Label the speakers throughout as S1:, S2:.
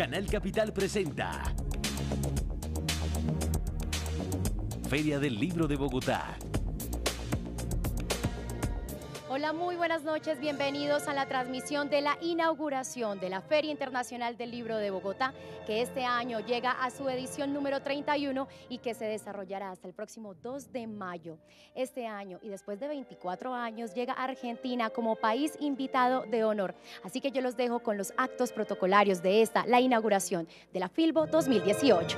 S1: Canal Capital presenta Feria del Libro de Bogotá
S2: Hola, muy buenas noches. Bienvenidos a la transmisión de la inauguración de la Feria Internacional del Libro de Bogotá, que este año llega a su edición número 31 y que se desarrollará hasta el próximo 2 de mayo. Este año y después de 24 años llega a Argentina como país invitado de honor. Así que yo los dejo con los actos protocolarios de esta, la inauguración de la Filbo 2018.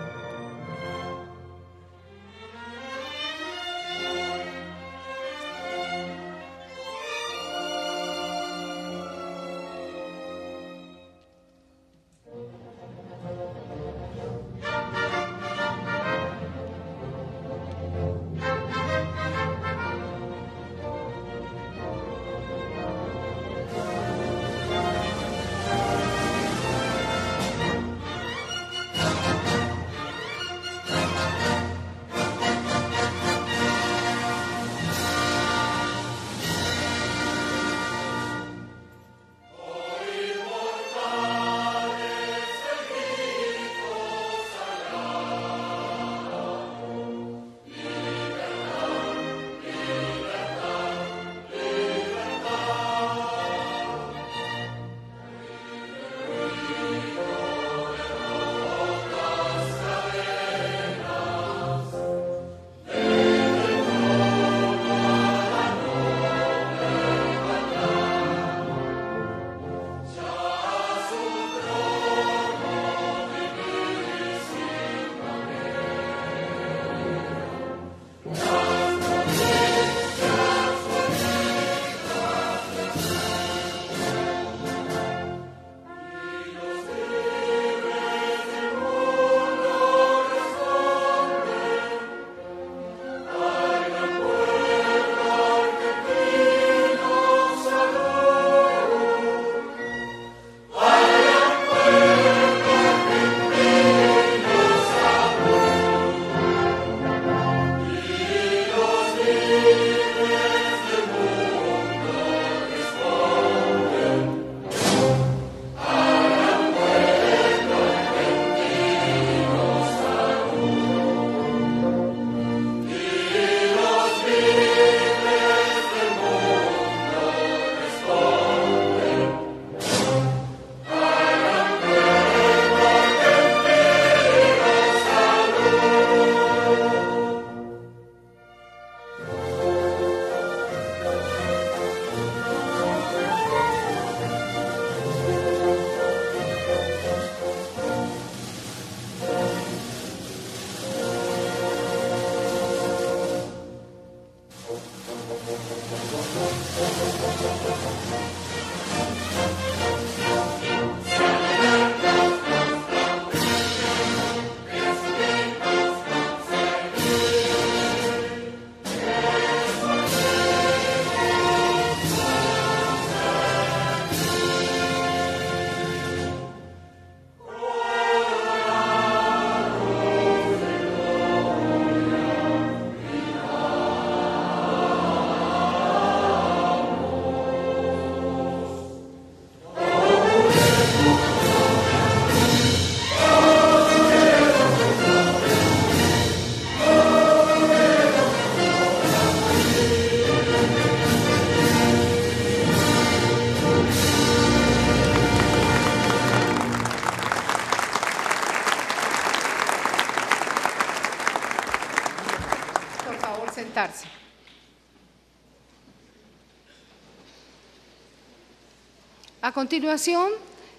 S3: A continuación,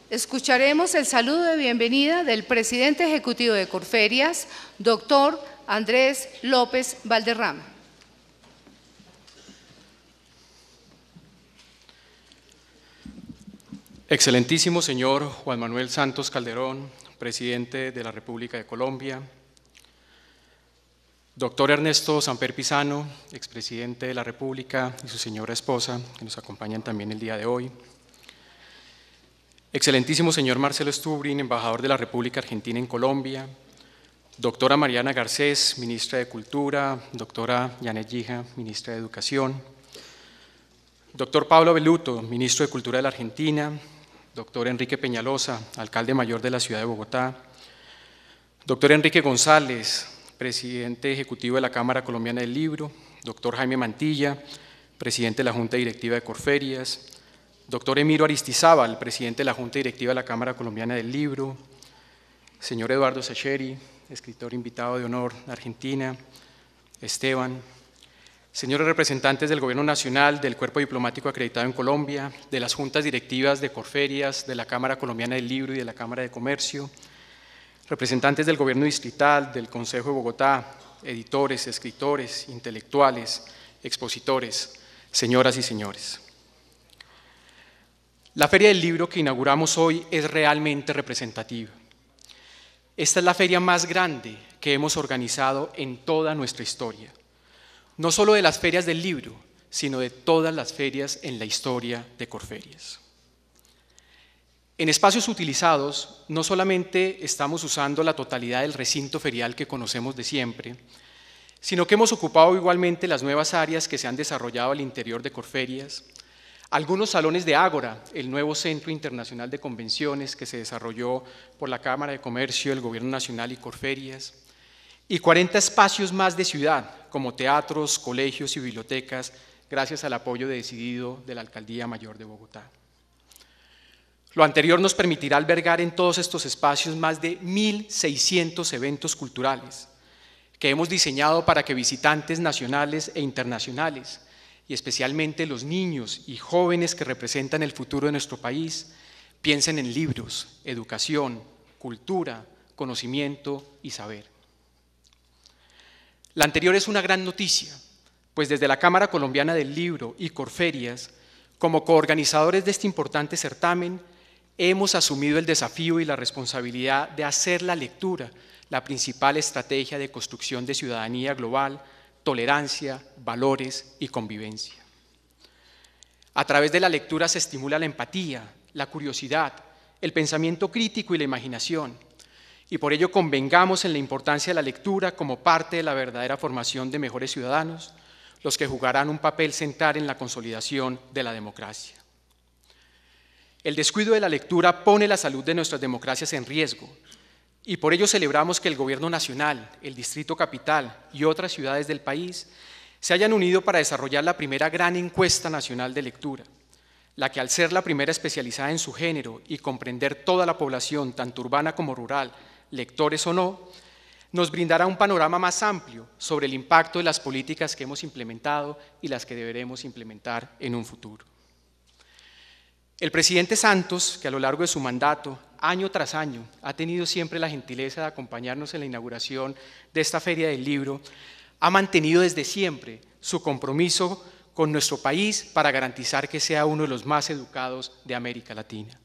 S3: escucharemos el saludo de bienvenida del presidente ejecutivo de Corferias, doctor Andrés López Valderrama.
S4: Excelentísimo señor Juan Manuel Santos Calderón, presidente de la República de Colombia. Doctor Ernesto Samper Pizano, expresidente de la República, y su señora esposa, que nos acompañan también el día de hoy. Excelentísimo señor Marcelo Stubrin, embajador de la República Argentina en Colombia, doctora Mariana Garcés, ministra de Cultura, doctora Yanet Yija, ministra de Educación, doctor Pablo Beluto, ministro de Cultura de la Argentina, doctor Enrique Peñalosa, alcalde mayor de la ciudad de Bogotá, doctor Enrique González, presidente ejecutivo de la Cámara Colombiana del Libro, doctor Jaime Mantilla, presidente de la Junta Directiva de Corferias, Doctor Emiro Aristizábal, presidente de la Junta Directiva de la Cámara Colombiana del Libro, señor Eduardo Sacheri, escritor invitado de honor de Argentina, Esteban, señores representantes del Gobierno Nacional, del Cuerpo Diplomático Acreditado en Colombia, de las juntas directivas de Corferias, de la Cámara Colombiana del Libro y de la Cámara de Comercio, representantes del Gobierno Distrital, del Consejo de Bogotá, editores, escritores, intelectuales, expositores, señoras y señores. La Feria del Libro que inauguramos hoy es realmente representativa. Esta es la feria más grande que hemos organizado en toda nuestra historia, no solo de las ferias del libro, sino de todas las ferias en la historia de Corferias. En espacios utilizados, no solamente estamos usando la totalidad del recinto ferial que conocemos de siempre, sino que hemos ocupado igualmente las nuevas áreas que se han desarrollado al interior de Corferias, algunos salones de Ágora, el nuevo centro internacional de convenciones que se desarrolló por la Cámara de Comercio, el Gobierno Nacional y Corferias. Y 40 espacios más de ciudad, como teatros, colegios y bibliotecas, gracias al apoyo decidido de la Alcaldía Mayor de Bogotá. Lo anterior nos permitirá albergar en todos estos espacios más de 1.600 eventos culturales que hemos diseñado para que visitantes nacionales e internacionales y especialmente los niños y jóvenes que representan el futuro de nuestro país piensen en libros, educación, cultura, conocimiento y saber. La anterior es una gran noticia, pues desde la Cámara Colombiana del Libro y Corferias, como coorganizadores de este importante certamen, hemos asumido el desafío y la responsabilidad de hacer la lectura la principal estrategia de construcción de ciudadanía global tolerancia, valores y convivencia. A través de la lectura se estimula la empatía, la curiosidad, el pensamiento crítico y la imaginación. Y por ello convengamos en la importancia de la lectura como parte de la verdadera formación de mejores ciudadanos, los que jugarán un papel central en la consolidación de la democracia. El descuido de la lectura pone la salud de nuestras democracias en riesgo, y por ello celebramos que el Gobierno Nacional, el Distrito Capital y otras ciudades del país se hayan unido para desarrollar la primera gran encuesta nacional de lectura, la que al ser la primera especializada en su género y comprender toda la población, tanto urbana como rural, lectores o no, nos brindará un panorama más amplio sobre el impacto de las políticas que hemos implementado y las que deberemos implementar en un futuro. El presidente Santos, que a lo largo de su mandato año tras año, ha tenido siempre la gentileza de acompañarnos en la inauguración de esta Feria del Libro, ha mantenido desde siempre su compromiso con nuestro país para garantizar que sea uno de los más educados de América Latina.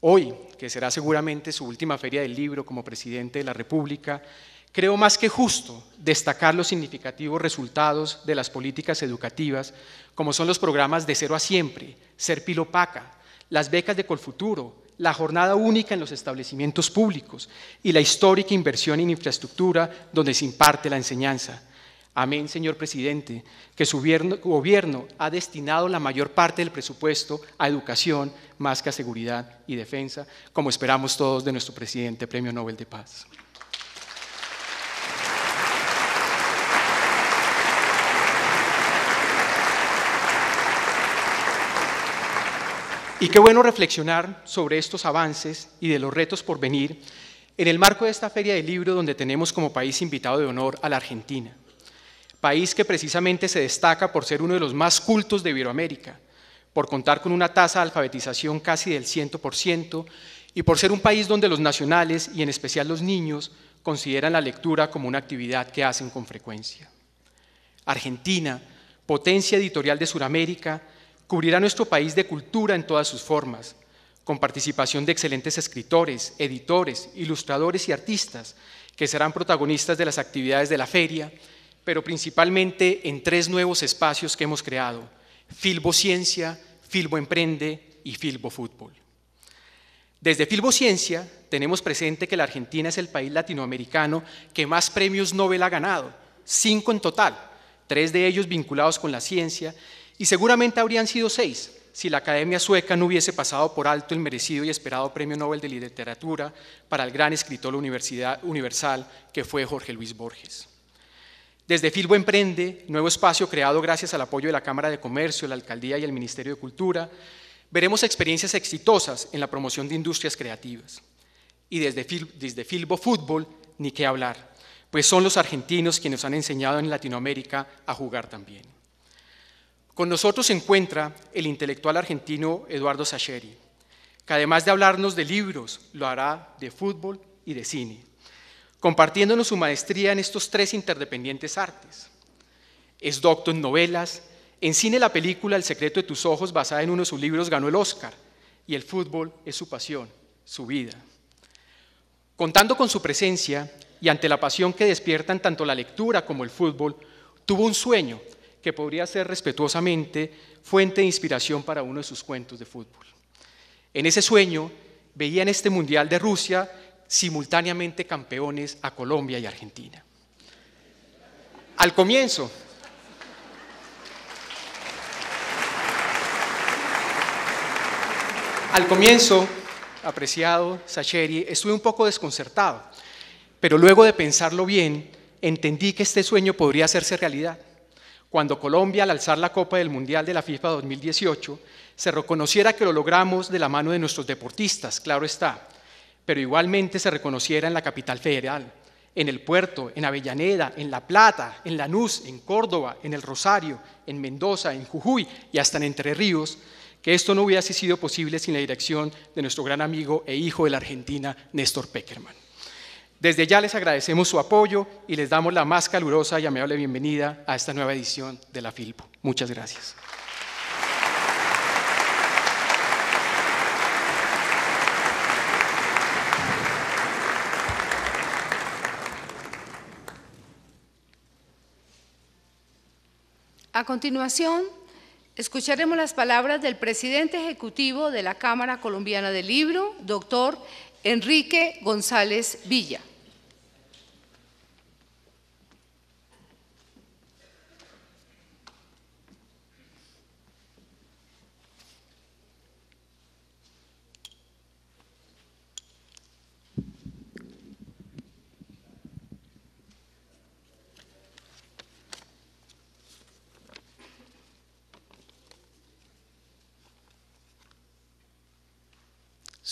S4: Hoy, que será seguramente su última Feria del Libro como presidente de la República, creo más que justo destacar los significativos resultados de las políticas educativas, como son los programas de Cero a Siempre, Ser Pilopaca, las becas de Colfuturo, la jornada única en los establecimientos públicos y la histórica inversión en infraestructura donde se imparte la enseñanza. Amén, señor presidente, que su gobierno ha destinado la mayor parte del presupuesto a educación más que a seguridad y defensa, como esperamos todos de nuestro presidente Premio Nobel de Paz. Y qué bueno reflexionar sobre estos avances y de los retos por venir en el marco de esta feria del libro donde tenemos como país invitado de honor a la Argentina, país que precisamente se destaca por ser uno de los más cultos de Iberoamérica, por contar con una tasa de alfabetización casi del 100% y por ser un país donde los nacionales y en especial los niños consideran la lectura como una actividad que hacen con frecuencia. Argentina, potencia editorial de Sudamérica, Cubrirá nuestro país de cultura en todas sus formas, con participación de excelentes escritores, editores, ilustradores y artistas que serán protagonistas de las actividades de la feria, pero principalmente en tres nuevos espacios que hemos creado, Filbo Ciencia, Filbo Emprende y Filbo Fútbol. Desde Filbo Ciencia tenemos presente que la Argentina es el país latinoamericano que más premios Nobel ha ganado, cinco en total, tres de ellos vinculados con la ciencia, y seguramente habrían sido seis si la Academia Sueca no hubiese pasado por alto el merecido y esperado Premio Nobel de Literatura para el gran escritor universal que fue Jorge Luis Borges. Desde Filbo Emprende, nuevo espacio creado gracias al apoyo de la Cámara de Comercio, la Alcaldía y el Ministerio de Cultura, veremos experiencias exitosas en la promoción de industrias creativas. Y desde, Filbo Fútbol, ni qué hablar, pues son los argentinos quienes han enseñado en Latinoamérica a jugar también. Con nosotros se encuentra el intelectual argentino Eduardo Sacheri, que además de hablarnos de libros, lo hará de fútbol y de cine, compartiéndonos su maestría en estos tres interdependientes artes. Es doctor en novelas, en cine la película El secreto de tus ojos, basada en uno de sus libros, ganó el Oscar, y el fútbol es su pasión, su vida. Contando con su presencia y ante la pasión que despiertan tanto la lectura como el fútbol, tuvo un sueño que podría ser respetuosamente fuente de inspiración para uno de sus cuentos de fútbol. En ese sueño veía en este Mundial de Rusia simultáneamente campeones a Colombia y Argentina. Al comienzo, al comienzo, apreciado Sacheri, estuve un poco desconcertado, pero luego de pensarlo bien, entendí que este sueño podría hacerse realidad cuando Colombia, al alzar la Copa del Mundial de la FIFA 2018, se reconociera que lo logramos de la mano de nuestros deportistas, claro está, pero igualmente se reconociera en la capital federal, en el puerto, en Avellaneda, en La Plata, en Lanús, en Córdoba, en El Rosario, en Mendoza, en Jujuy y hasta en Entre Ríos, que esto no hubiese sido posible sin la dirección de nuestro gran amigo e hijo de la Argentina, Néstor Peckerman. Desde ya les agradecemos su apoyo y les damos la más calurosa y amable bienvenida a esta nueva edición de la Filpo. Muchas gracias.
S3: A continuación, escucharemos las palabras del presidente ejecutivo de la Cámara Colombiana del Libro, doctor Enrique González Villa.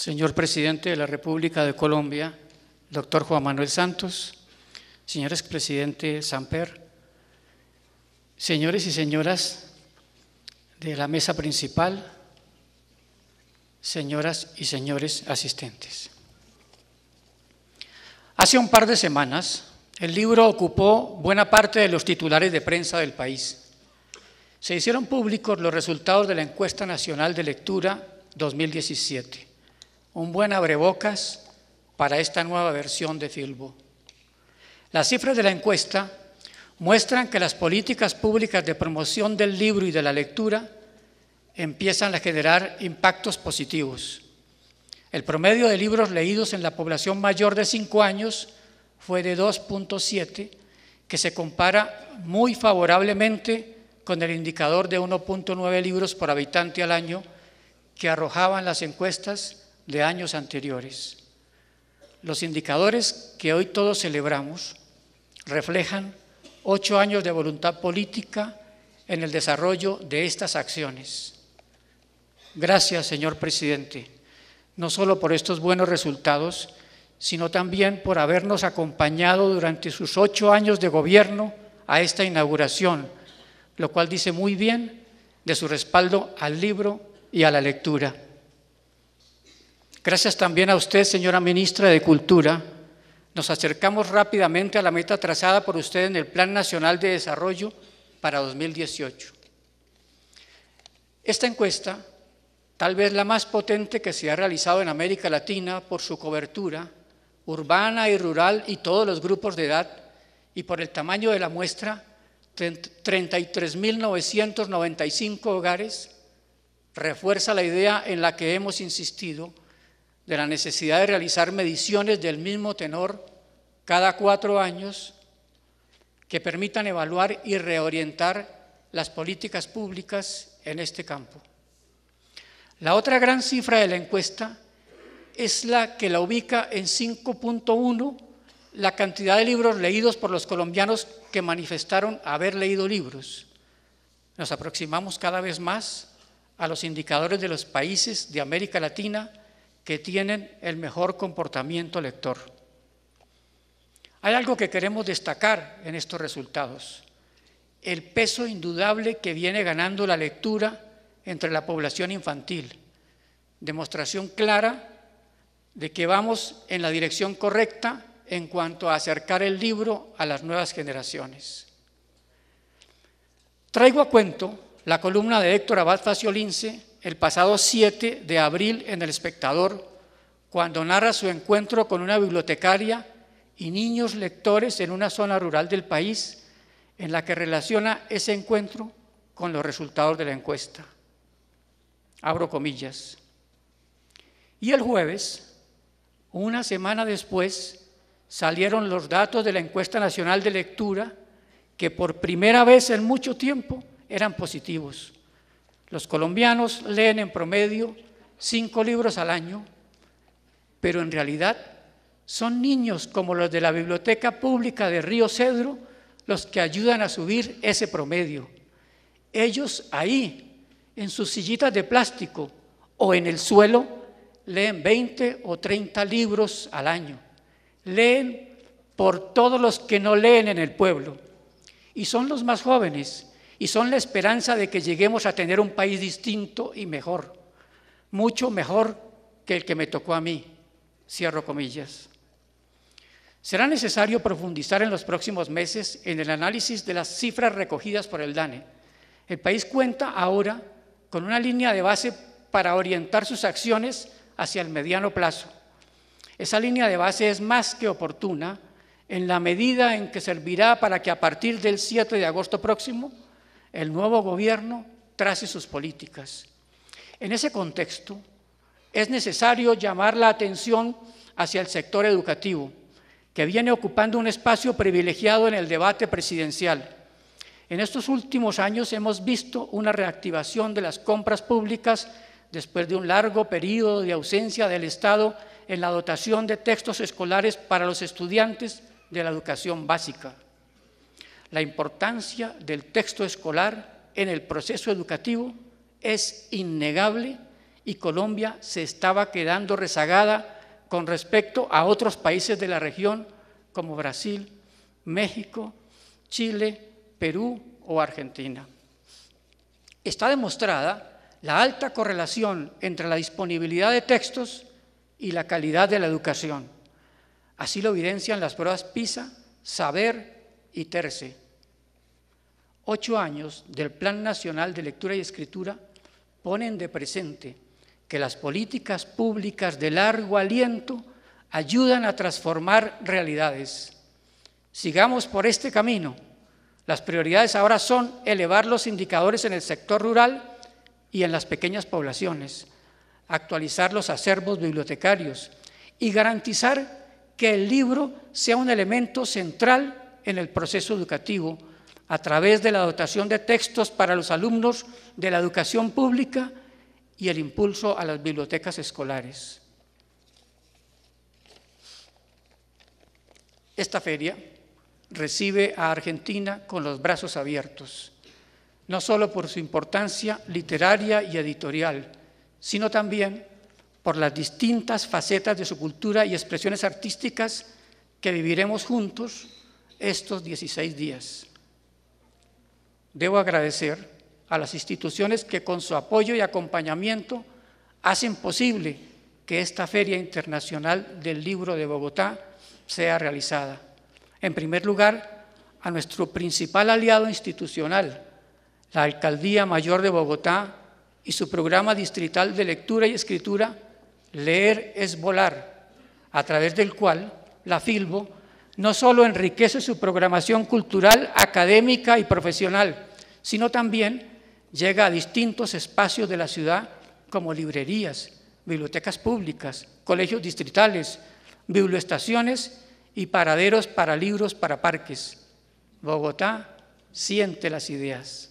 S5: señor presidente de la República de Colombia, doctor Juan Manuel Santos, señor Presidente Samper, señores y señoras de la mesa principal, señoras y señores asistentes. Hace un par de semanas, el libro ocupó buena parte de los titulares de prensa del país. Se hicieron públicos los resultados de la encuesta nacional de lectura 2017 un buen abrebocas para esta nueva versión de Filbo. Las cifras de la encuesta muestran que las políticas públicas de promoción del libro y de la lectura empiezan a generar impactos positivos. El promedio de libros leídos en la población mayor de 5 años fue de 2.7, que se compara muy favorablemente con el indicador de 1.9 libros por habitante al año que arrojaban las encuestas de años anteriores. Los indicadores que hoy todos celebramos reflejan ocho años de voluntad política en el desarrollo de estas acciones. Gracias, señor presidente, no solo por estos buenos resultados, sino también por habernos acompañado durante sus ocho años de gobierno a esta inauguración, lo cual dice muy bien de su respaldo al libro y a la lectura. Gracias también a usted, señora ministra de Cultura. Nos acercamos rápidamente a la meta trazada por usted en el Plan Nacional de Desarrollo para 2018. Esta encuesta, tal vez la más potente que se ha realizado en América Latina por su cobertura urbana y rural y todos los grupos de edad, y por el tamaño de la muestra, 33.995 hogares, refuerza la idea en la que hemos insistido de la necesidad de realizar mediciones del mismo tenor cada cuatro años que permitan evaluar y reorientar las políticas públicas en este campo. La otra gran cifra de la encuesta es la que la ubica en 5.1, la cantidad de libros leídos por los colombianos que manifestaron haber leído libros. Nos aproximamos cada vez más a los indicadores de los países de América Latina que tienen el mejor comportamiento lector. Hay algo que queremos destacar en estos resultados, el peso indudable que viene ganando la lectura entre la población infantil, demostración clara de que vamos en la dirección correcta en cuanto a acercar el libro a las nuevas generaciones. Traigo a cuento la columna de Héctor Abad Faciolince el pasado 7 de abril en El Espectador, cuando narra su encuentro con una bibliotecaria y niños lectores en una zona rural del país, en la que relaciona ese encuentro con los resultados de la encuesta. Abro comillas. Y el jueves, una semana después, salieron los datos de la encuesta nacional de lectura, que por primera vez en mucho tiempo eran positivos los colombianos leen en promedio cinco libros al año, pero en realidad son niños como los de la Biblioteca Pública de Río Cedro los que ayudan a subir ese promedio. Ellos ahí, en sus sillitas de plástico o en el suelo, leen 20 o 30 libros al año. Leen por todos los que no leen en el pueblo. Y son los más jóvenes y son la esperanza de que lleguemos a tener un país distinto y mejor, mucho mejor que el que me tocó a mí. Cierro comillas. Será necesario profundizar en los próximos meses en el análisis de las cifras recogidas por el DANE. El país cuenta ahora con una línea de base para orientar sus acciones hacia el mediano plazo. Esa línea de base es más que oportuna en la medida en que servirá para que a partir del 7 de agosto próximo el nuevo gobierno trace sus políticas. En ese contexto, es necesario llamar la atención hacia el sector educativo, que viene ocupando un espacio privilegiado en el debate presidencial. En estos últimos años hemos visto una reactivación de las compras públicas después de un largo periodo de ausencia del Estado en la dotación de textos escolares para los estudiantes de la educación básica la importancia del texto escolar en el proceso educativo es innegable y Colombia se estaba quedando rezagada con respecto a otros países de la región como Brasil, México, Chile, Perú o Argentina. Está demostrada la alta correlación entre la disponibilidad de textos y la calidad de la educación. Así lo evidencian las pruebas PISA, Saber y Terce, ocho años del Plan Nacional de Lectura y Escritura ponen de presente que las políticas públicas de largo aliento ayudan a transformar realidades. Sigamos por este camino. Las prioridades ahora son elevar los indicadores en el sector rural y en las pequeñas poblaciones, actualizar los acervos bibliotecarios y garantizar que el libro sea un elemento central en el proceso educativo a través de la dotación de textos para los alumnos de la educación pública y el impulso a las bibliotecas escolares. Esta feria recibe a Argentina con los brazos abiertos, no solo por su importancia literaria y editorial, sino también por las distintas facetas de su cultura y expresiones artísticas que viviremos juntos estos 16 días. Debo agradecer a las instituciones que con su apoyo y acompañamiento hacen posible que esta Feria Internacional del Libro de Bogotá sea realizada. En primer lugar, a nuestro principal aliado institucional, la Alcaldía Mayor de Bogotá y su programa distrital de lectura y escritura, Leer es Volar, a través del cual la FILBO no solo enriquece su programación cultural, académica y profesional, sino también llega a distintos espacios de la ciudad como librerías, bibliotecas públicas, colegios distritales, biblioestaciones y paraderos para libros para parques. Bogotá siente las ideas.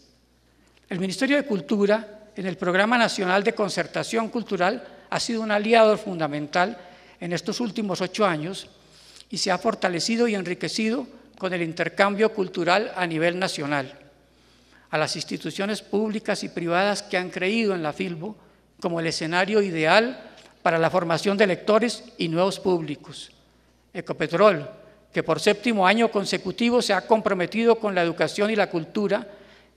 S5: El Ministerio de Cultura, en el Programa Nacional de Concertación Cultural, ha sido un aliado fundamental en estos últimos ocho años y se ha fortalecido y enriquecido con el intercambio cultural a nivel nacional. A las instituciones públicas y privadas que han creído en la FILBO como el escenario ideal para la formación de lectores y nuevos públicos. Ecopetrol, que por séptimo año consecutivo se ha comprometido con la educación y la cultura,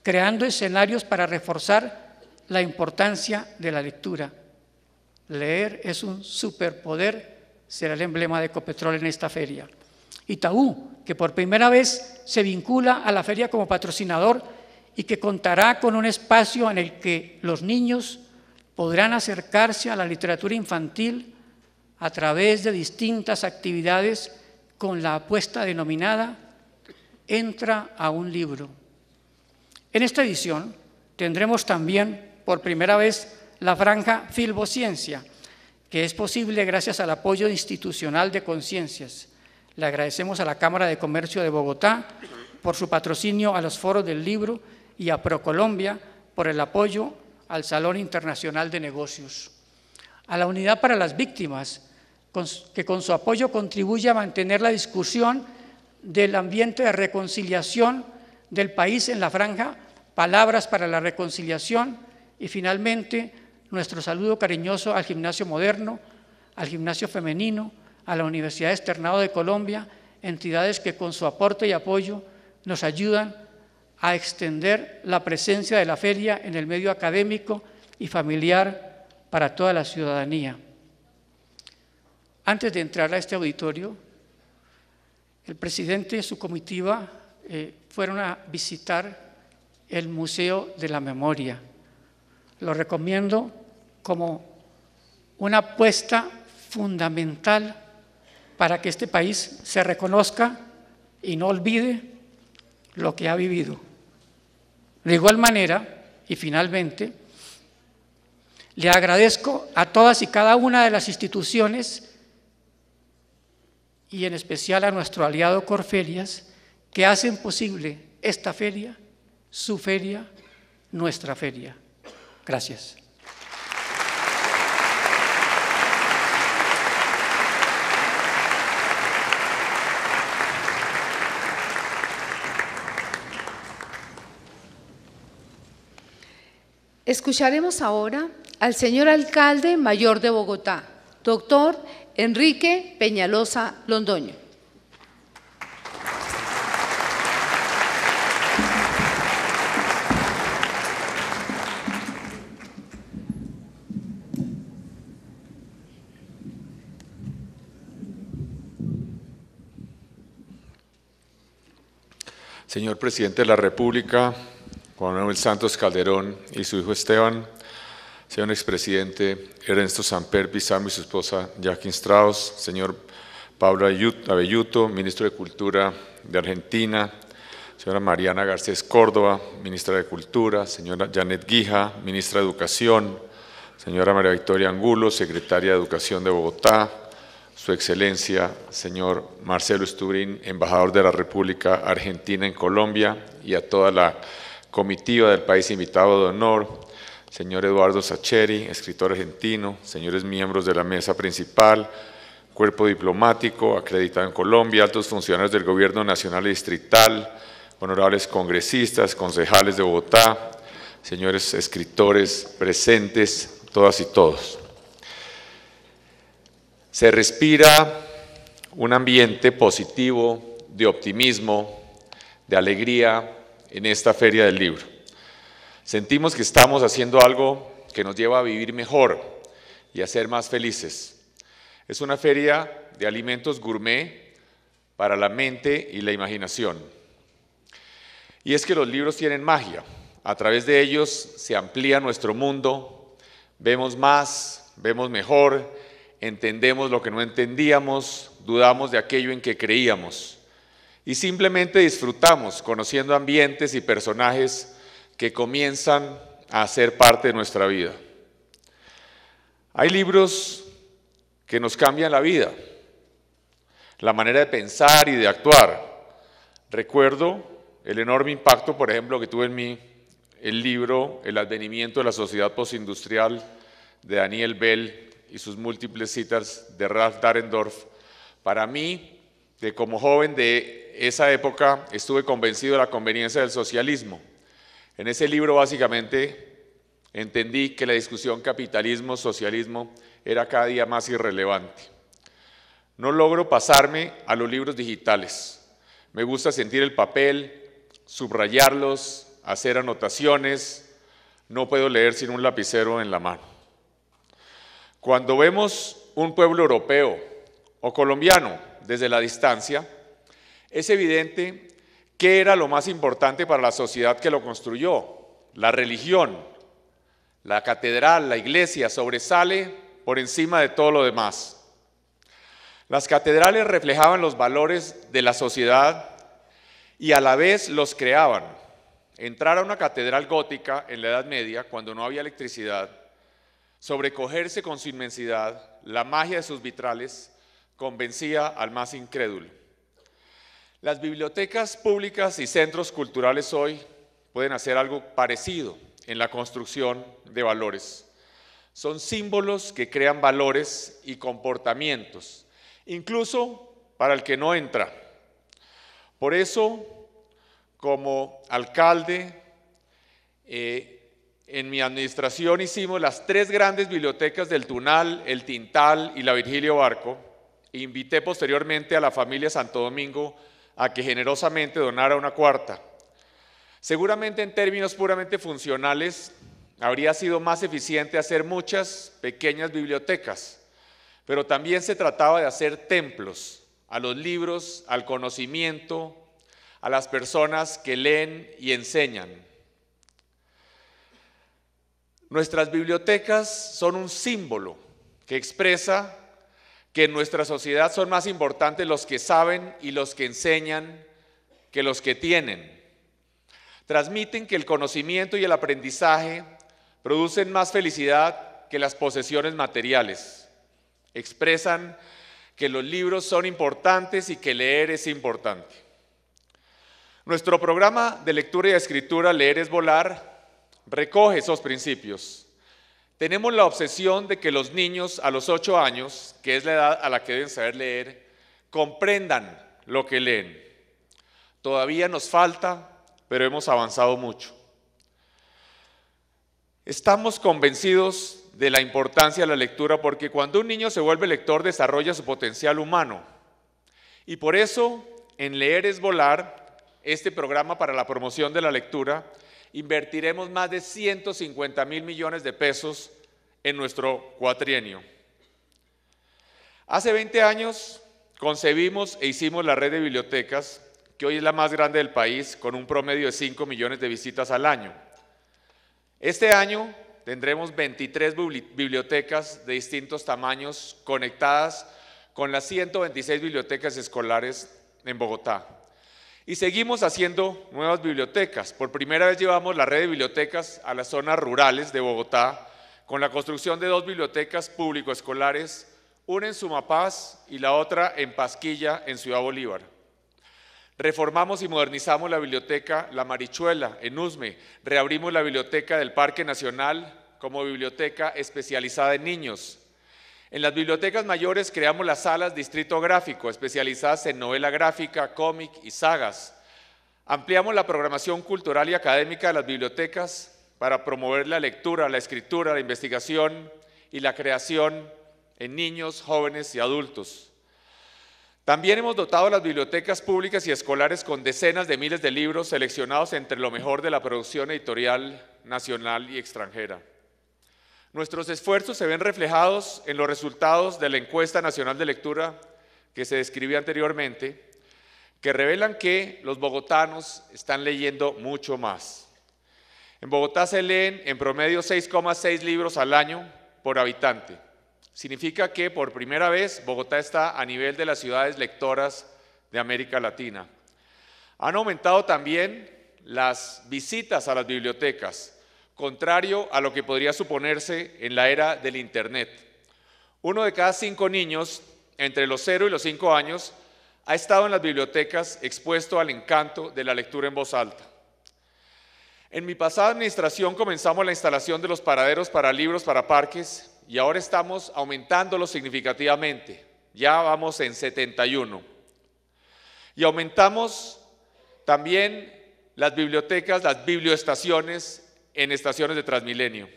S5: creando escenarios para reforzar la importancia de la lectura. Leer es un superpoder será el emblema de Ecopetrol en esta feria. Itaú, que por primera vez se vincula a la feria como patrocinador y que contará con un espacio en el que los niños podrán acercarse a la literatura infantil a través de distintas actividades con la apuesta denominada Entra a un libro. En esta edición tendremos también por primera vez la franja Filbociencia, que es posible gracias al apoyo institucional de conciencias. Le agradecemos a la Cámara de Comercio de Bogotá por su patrocinio a los foros del libro y a ProColombia por el apoyo al Salón Internacional de Negocios. A la Unidad para las Víctimas, que con su apoyo contribuye a mantener la discusión del ambiente de reconciliación del país en la franja, palabras para la reconciliación y finalmente nuestro saludo cariñoso al gimnasio moderno, al gimnasio femenino, a la Universidad Externado de Colombia, entidades que con su aporte y apoyo nos ayudan a extender la presencia de la feria en el medio académico y familiar para toda la ciudadanía. Antes de entrar a este auditorio, el presidente y su comitiva eh, fueron a visitar el Museo de la Memoria. Lo recomiendo como una apuesta fundamental para que este país se reconozca y no olvide lo que ha vivido. De igual manera, y finalmente, le agradezco a todas y cada una de las instituciones y en especial a nuestro aliado Corferias que hacen posible esta feria, su feria, nuestra feria. Gracias.
S3: Escucharemos ahora al señor alcalde mayor de Bogotá, doctor Enrique Peñalosa Londoño.
S6: Señor presidente de la República, Juan Manuel Santos Calderón y su hijo Esteban, señor expresidente Ernesto Samper Pizamo y su esposa Jacqueline Strauss, señor Pablo Avelluto, ministro de Cultura de Argentina, señora Mariana Garcés Córdoba, ministra de Cultura, señora Janet Guija, ministra de Educación, señora María Victoria Angulo, secretaria de Educación de Bogotá, su excelencia, señor Marcelo Esturín, embajador de la República Argentina en Colombia, y a toda la comitiva del país invitado de honor, señor Eduardo Sacheri, escritor argentino, señores miembros de la mesa principal, cuerpo diplomático acreditado en Colombia, altos funcionarios del gobierno nacional y distrital, honorables congresistas, concejales de Bogotá, señores escritores presentes, todas y todos. Se respira un ambiente positivo, de optimismo, de alegría, en esta feria del libro. Sentimos que estamos haciendo algo que nos lleva a vivir mejor y a ser más felices. Es una feria de alimentos gourmet para la mente y la imaginación. Y es que los libros tienen magia. A través de ellos se amplía nuestro mundo, vemos más, vemos mejor, entendemos lo que no entendíamos, dudamos de aquello en que creíamos y simplemente disfrutamos conociendo ambientes y personajes que comienzan a ser parte de nuestra vida. Hay libros que nos cambian la vida, la manera de pensar y de actuar. Recuerdo el enorme impacto, por ejemplo, que tuvo en mí el libro El advenimiento de la sociedad postindustrial de Daniel Bell y sus múltiples citas de Ralph Dahrendorf. Para mí, que como joven de esa época estuve convencido de la conveniencia del socialismo. En ese libro básicamente entendí que la discusión capitalismo-socialismo era cada día más irrelevante. No logro pasarme a los libros digitales. Me gusta sentir el papel, subrayarlos, hacer anotaciones. No puedo leer sin un lapicero en la mano. Cuando vemos un pueblo europeo o colombiano desde la distancia, es evidente que era lo más importante para la sociedad que lo construyó. La religión, la catedral, la iglesia sobresale por encima de todo lo demás. Las catedrales reflejaban los valores de la sociedad y a la vez los creaban. Entrar a una catedral gótica en la Edad Media, cuando no había electricidad, sobrecogerse con su inmensidad, la magia de sus vitrales, convencía al más incrédulo. Las bibliotecas públicas y centros culturales hoy pueden hacer algo parecido en la construcción de valores. Son símbolos que crean valores y comportamientos, incluso para el que no entra. Por eso, como alcalde, eh, en mi administración hicimos las tres grandes bibliotecas del Tunal, el Tintal y la Virgilio Barco. invité posteriormente a la familia Santo Domingo a que generosamente donara una cuarta. Seguramente en términos puramente funcionales, habría sido más eficiente hacer muchas pequeñas bibliotecas, pero también se trataba de hacer templos a los libros, al conocimiento, a las personas que leen y enseñan. Nuestras bibliotecas son un símbolo que expresa que en nuestra sociedad son más importantes los que saben y los que enseñan que los que tienen. Transmiten que el conocimiento y el aprendizaje producen más felicidad que las posesiones materiales. Expresan que los libros son importantes y que leer es importante. Nuestro programa de lectura y escritura Leer es Volar recoge esos principios tenemos la obsesión de que los niños a los 8 años, que es la edad a la que deben saber leer, comprendan lo que leen. Todavía nos falta, pero hemos avanzado mucho. Estamos convencidos de la importancia de la lectura porque cuando un niño se vuelve lector desarrolla su potencial humano. Y por eso, en Leer es Volar, este programa para la promoción de la lectura, invertiremos más de 150 mil millones de pesos en nuestro cuatrienio. Hace 20 años concebimos e hicimos la red de bibliotecas, que hoy es la más grande del país, con un promedio de 5 millones de visitas al año. Este año tendremos 23 bibliotecas de distintos tamaños conectadas con las 126 bibliotecas escolares en Bogotá. Y seguimos haciendo nuevas bibliotecas. Por primera vez llevamos la red de bibliotecas a las zonas rurales de Bogotá con la construcción de dos bibliotecas público-escolares, una en Sumapaz y la otra en Pasquilla, en Ciudad Bolívar. Reformamos y modernizamos la biblioteca La Marichuela, en Usme. Reabrimos la biblioteca del Parque Nacional como biblioteca especializada en niños. En las bibliotecas mayores creamos las salas Distrito Gráfico, especializadas en novela gráfica, cómic y sagas. Ampliamos la programación cultural y académica de las bibliotecas para promover la lectura, la escritura, la investigación y la creación en niños, jóvenes y adultos. También hemos dotado las bibliotecas públicas y escolares con decenas de miles de libros seleccionados entre lo mejor de la producción editorial nacional y extranjera. Nuestros esfuerzos se ven reflejados en los resultados de la encuesta nacional de lectura que se describió anteriormente, que revelan que los bogotanos están leyendo mucho más. En Bogotá se leen en promedio 6,6 libros al año por habitante. Significa que por primera vez Bogotá está a nivel de las ciudades lectoras de América Latina. Han aumentado también las visitas a las bibliotecas contrario a lo que podría suponerse en la era del Internet. Uno de cada cinco niños entre los cero y los cinco años ha estado en las bibliotecas expuesto al encanto de la lectura en voz alta. En mi pasada administración comenzamos la instalación de los paraderos para libros para parques y ahora estamos aumentándolos significativamente. Ya vamos en 71. Y aumentamos también las bibliotecas, las biblioestaciones en estaciones de Transmilenio.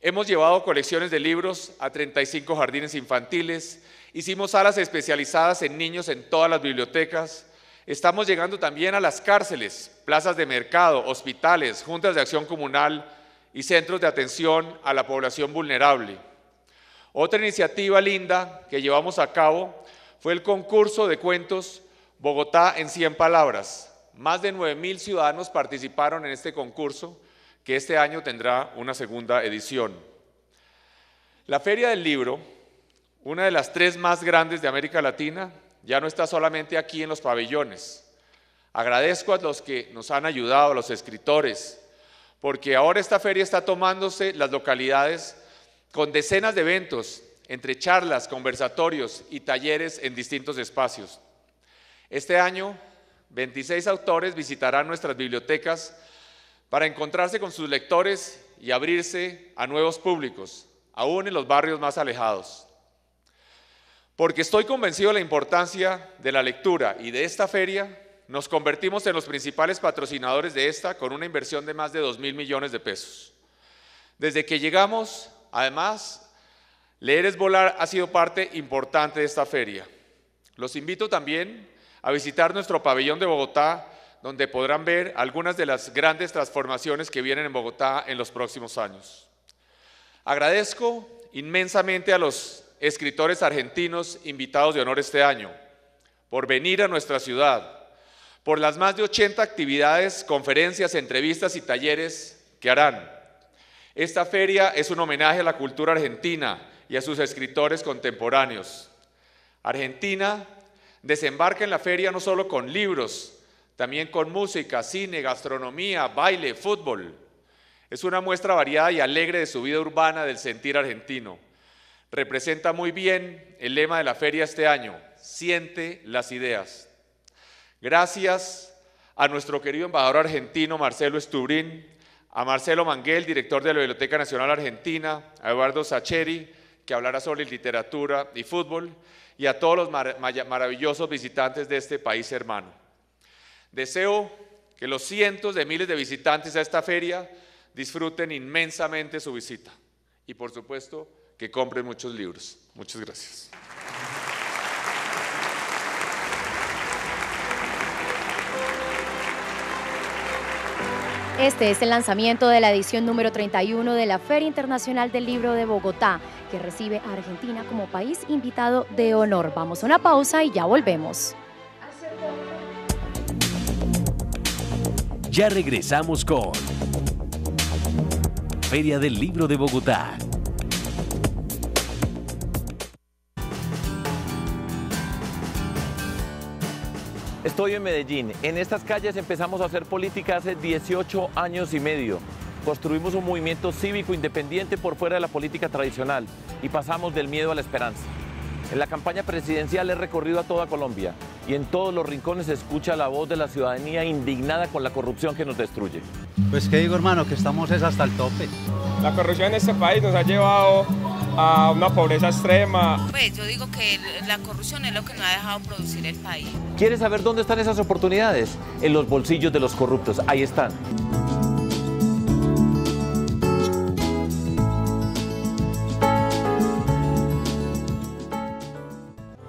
S6: Hemos llevado colecciones de libros a 35 jardines infantiles, hicimos salas especializadas en niños en todas las bibliotecas, estamos llegando también a las cárceles, plazas de mercado, hospitales, juntas de acción comunal y centros de atención a la población vulnerable. Otra iniciativa linda que llevamos a cabo fue el concurso de cuentos Bogotá en 100 palabras. Más de 9.000 ciudadanos participaron en este concurso que este año tendrá una segunda edición. La Feria del Libro, una de las tres más grandes de América Latina, ya no está solamente aquí en los pabellones. Agradezco a los que nos han ayudado, a los escritores, porque ahora esta feria está tomándose las localidades con decenas de eventos, entre charlas, conversatorios y talleres en distintos espacios. Este año, 26 autores visitarán nuestras bibliotecas para encontrarse con sus lectores y abrirse a nuevos públicos, aún en los barrios más alejados. Porque estoy convencido de la importancia de la lectura y de esta feria, nos convertimos en los principales patrocinadores de esta con una inversión de más de 2 mil millones de pesos. Desde que llegamos, además, Leer es Volar ha sido parte importante de esta feria. Los invito también a visitar nuestro pabellón de Bogotá donde podrán ver algunas de las grandes transformaciones que vienen en Bogotá en los próximos años. Agradezco inmensamente a los escritores argentinos invitados de honor este año por venir a nuestra ciudad, por las más de 80 actividades, conferencias, entrevistas y talleres que harán. Esta feria es un homenaje a la cultura argentina y a sus escritores contemporáneos. Argentina desembarca en la feria no solo con libros, también con música, cine, gastronomía, baile, fútbol. Es una muestra variada y alegre de su vida urbana del sentir argentino. Representa muy bien el lema de la feria este año, siente las ideas. Gracias a nuestro querido embajador argentino Marcelo Esturín, a Marcelo Manguel, director de la Biblioteca Nacional Argentina, a Eduardo Sacheri, que hablará sobre literatura y fútbol, y a todos los maravillosos visitantes de este país hermano. Deseo que los cientos de miles de visitantes a esta feria disfruten inmensamente su visita y por supuesto que compren muchos libros. Muchas gracias.
S2: Este es el lanzamiento de la edición número 31 de la Feria Internacional del Libro de Bogotá, que recibe a Argentina como país invitado de honor. Vamos a una pausa y ya volvemos.
S1: Ya regresamos con Feria del Libro de Bogotá. Estoy en Medellín. En estas calles empezamos a hacer política hace 18 años y medio. Construimos un movimiento cívico independiente por fuera de la política tradicional y pasamos del miedo a la esperanza. En la campaña presidencial he recorrido a toda Colombia y en todos los rincones se escucha la voz de la ciudadanía indignada con la corrupción que nos destruye. Pues qué digo hermano, que estamos es hasta el tope. La corrupción en este país nos ha llevado a una pobreza extrema.
S3: Pues yo digo que la corrupción
S7: es lo que nos ha dejado producir el país.
S1: ¿Quieres saber dónde están esas oportunidades? En los bolsillos de los corruptos, ahí están.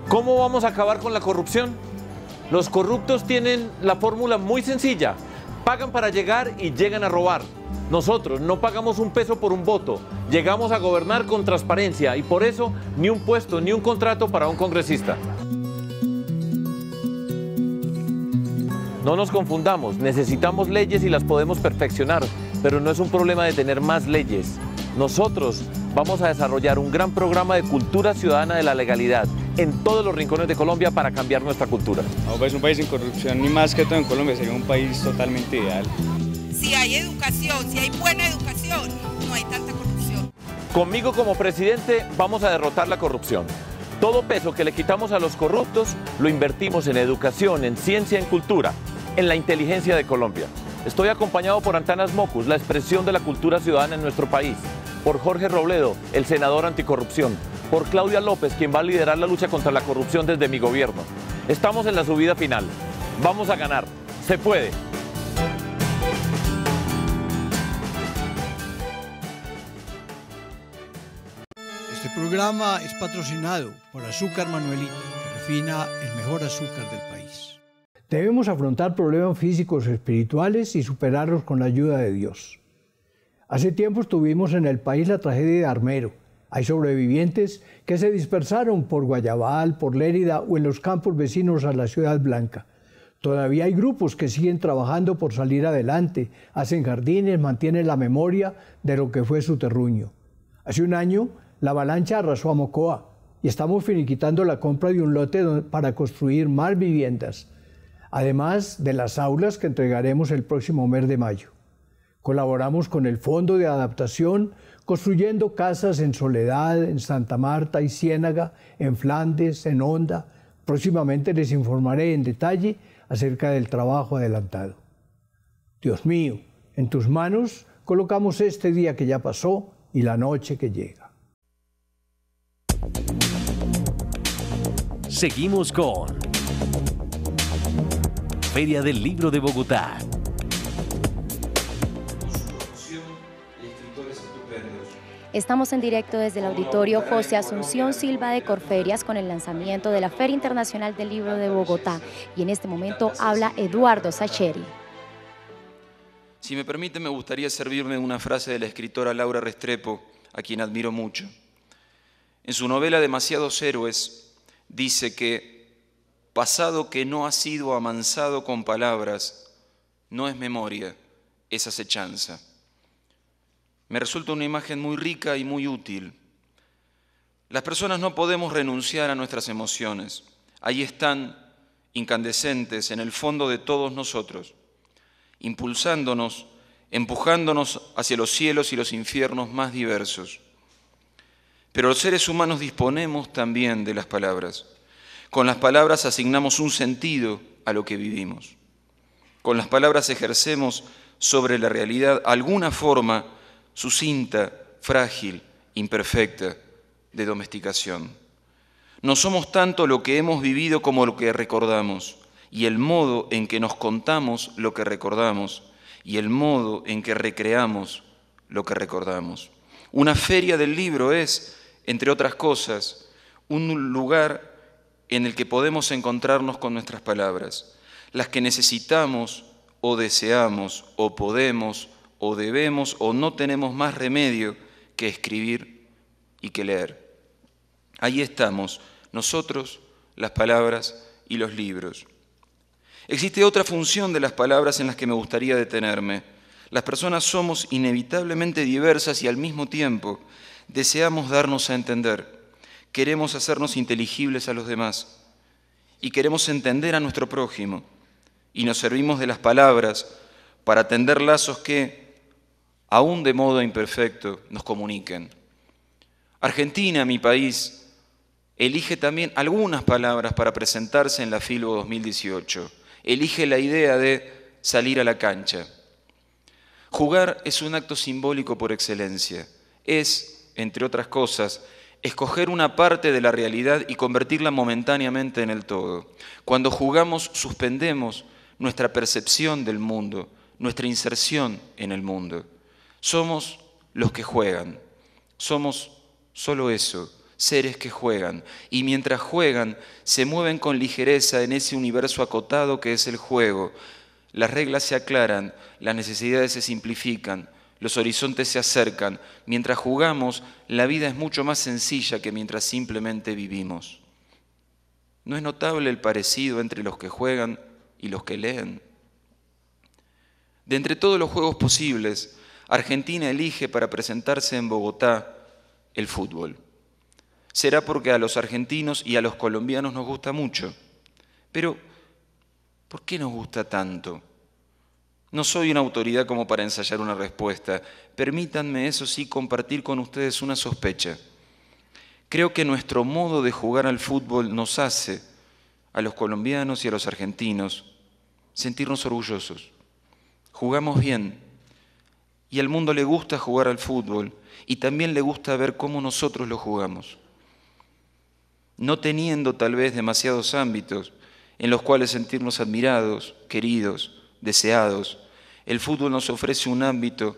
S1: ¿Cómo vamos a acabar con la corrupción? Los corruptos tienen la fórmula muy sencilla. Pagan para llegar y llegan a robar. Nosotros no pagamos un peso por un voto. Llegamos a gobernar con transparencia y por eso ni un puesto ni un contrato para un congresista. No nos confundamos, necesitamos leyes y las podemos perfeccionar, pero no es un problema de tener más leyes. Nosotros vamos a desarrollar un gran programa de cultura ciudadana de la legalidad en todos los rincones de Colombia para cambiar nuestra cultura. No, es pues, un país sin corrupción, ni más que todo en Colombia, sería un país totalmente ideal.
S3: Si hay educación, si hay buena educación, no hay tanta corrupción.
S1: Conmigo como presidente vamos a derrotar la corrupción. Todo peso que le quitamos a los corruptos lo invertimos en educación, en ciencia, en cultura, en la inteligencia de Colombia. Estoy acompañado por Antanas Mocus, la expresión de la cultura ciudadana en nuestro país por Jorge Robledo, el senador anticorrupción, por Claudia López, quien va a liderar la lucha contra la corrupción desde mi gobierno. Estamos en la subida final. Vamos a ganar. Se puede.
S7: Este programa es patrocinado por Azúcar Manuelito, que refina el mejor azúcar del país. Debemos afrontar problemas físicos y espirituales y superarlos con la ayuda de Dios. Hace tiempo estuvimos en el país la tragedia de Armero. Hay sobrevivientes que se dispersaron por Guayabal, por Lérida o en los campos vecinos a la Ciudad Blanca. Todavía hay grupos que siguen trabajando por salir adelante, hacen jardines, mantienen la memoria de lo que fue su terruño. Hace un año, la avalancha arrasó a Mocoa y estamos finiquitando la compra de un lote para construir más viviendas, además de las aulas que entregaremos el próximo mes de mayo. Colaboramos con el Fondo de Adaptación, construyendo casas en Soledad, en Santa Marta y Ciénaga, en Flandes, en Honda. Próximamente les informaré en detalle acerca del trabajo adelantado. Dios mío, en tus manos colocamos este día que ya pasó y la noche que llega.
S1: Seguimos con Feria del Libro de Bogotá.
S2: Estamos en directo desde el auditorio José Asunción Silva de Corferias con el lanzamiento de la Feria Internacional del Libro de Bogotá. Y en este momento habla Eduardo Sacheri.
S8: Si me permite, me gustaría servirme una frase de la escritora Laura Restrepo, a quien admiro mucho. En su novela Demasiados Héroes dice que pasado que no ha sido amansado con palabras, no es memoria, es acechanza me resulta una imagen muy rica y muy útil. Las personas no podemos renunciar a nuestras emociones. Ahí están, incandescentes, en el fondo de todos nosotros, impulsándonos, empujándonos hacia los cielos y los infiernos más diversos. Pero los seres humanos disponemos también de las palabras. Con las palabras asignamos un sentido a lo que vivimos. Con las palabras ejercemos sobre la realidad alguna forma sucinta, frágil, imperfecta de domesticación. No somos tanto lo que hemos vivido como lo que recordamos, y el modo en que nos contamos lo que recordamos, y el modo en que recreamos lo que recordamos. Una feria del libro es, entre otras cosas, un lugar en el que podemos encontrarnos con nuestras palabras, las que necesitamos o deseamos o podemos o debemos o no tenemos más remedio que escribir y que leer. Ahí estamos, nosotros, las palabras y los libros. Existe otra función de las palabras en las que me gustaría detenerme. Las personas somos inevitablemente diversas y al mismo tiempo deseamos darnos a entender, queremos hacernos inteligibles a los demás y queremos entender a nuestro prójimo y nos servimos de las palabras para tender lazos que, aún de modo imperfecto, nos comuniquen. Argentina, mi país, elige también algunas palabras para presentarse en la FILBO 2018. Elige la idea de salir a la cancha. Jugar es un acto simbólico por excelencia. Es, entre otras cosas, escoger una parte de la realidad y convertirla momentáneamente en el todo. Cuando jugamos, suspendemos nuestra percepción del mundo, nuestra inserción en el mundo. Somos los que juegan. Somos solo eso, seres que juegan. Y mientras juegan, se mueven con ligereza en ese universo acotado que es el juego. Las reglas se aclaran, las necesidades se simplifican, los horizontes se acercan. Mientras jugamos, la vida es mucho más sencilla que mientras simplemente vivimos. ¿No es notable el parecido entre los que juegan y los que leen? De entre todos los juegos posibles, Argentina elige para presentarse en Bogotá el fútbol. Será porque a los argentinos y a los colombianos nos gusta mucho. Pero, ¿por qué nos gusta tanto? No soy una autoridad como para ensayar una respuesta. Permítanme, eso sí, compartir con ustedes una sospecha. Creo que nuestro modo de jugar al fútbol nos hace, a los colombianos y a los argentinos, sentirnos orgullosos. Jugamos bien, y al mundo le gusta jugar al fútbol y también le gusta ver cómo nosotros lo jugamos. No teniendo tal vez demasiados ámbitos en los cuales sentirnos admirados, queridos, deseados, el fútbol nos ofrece un ámbito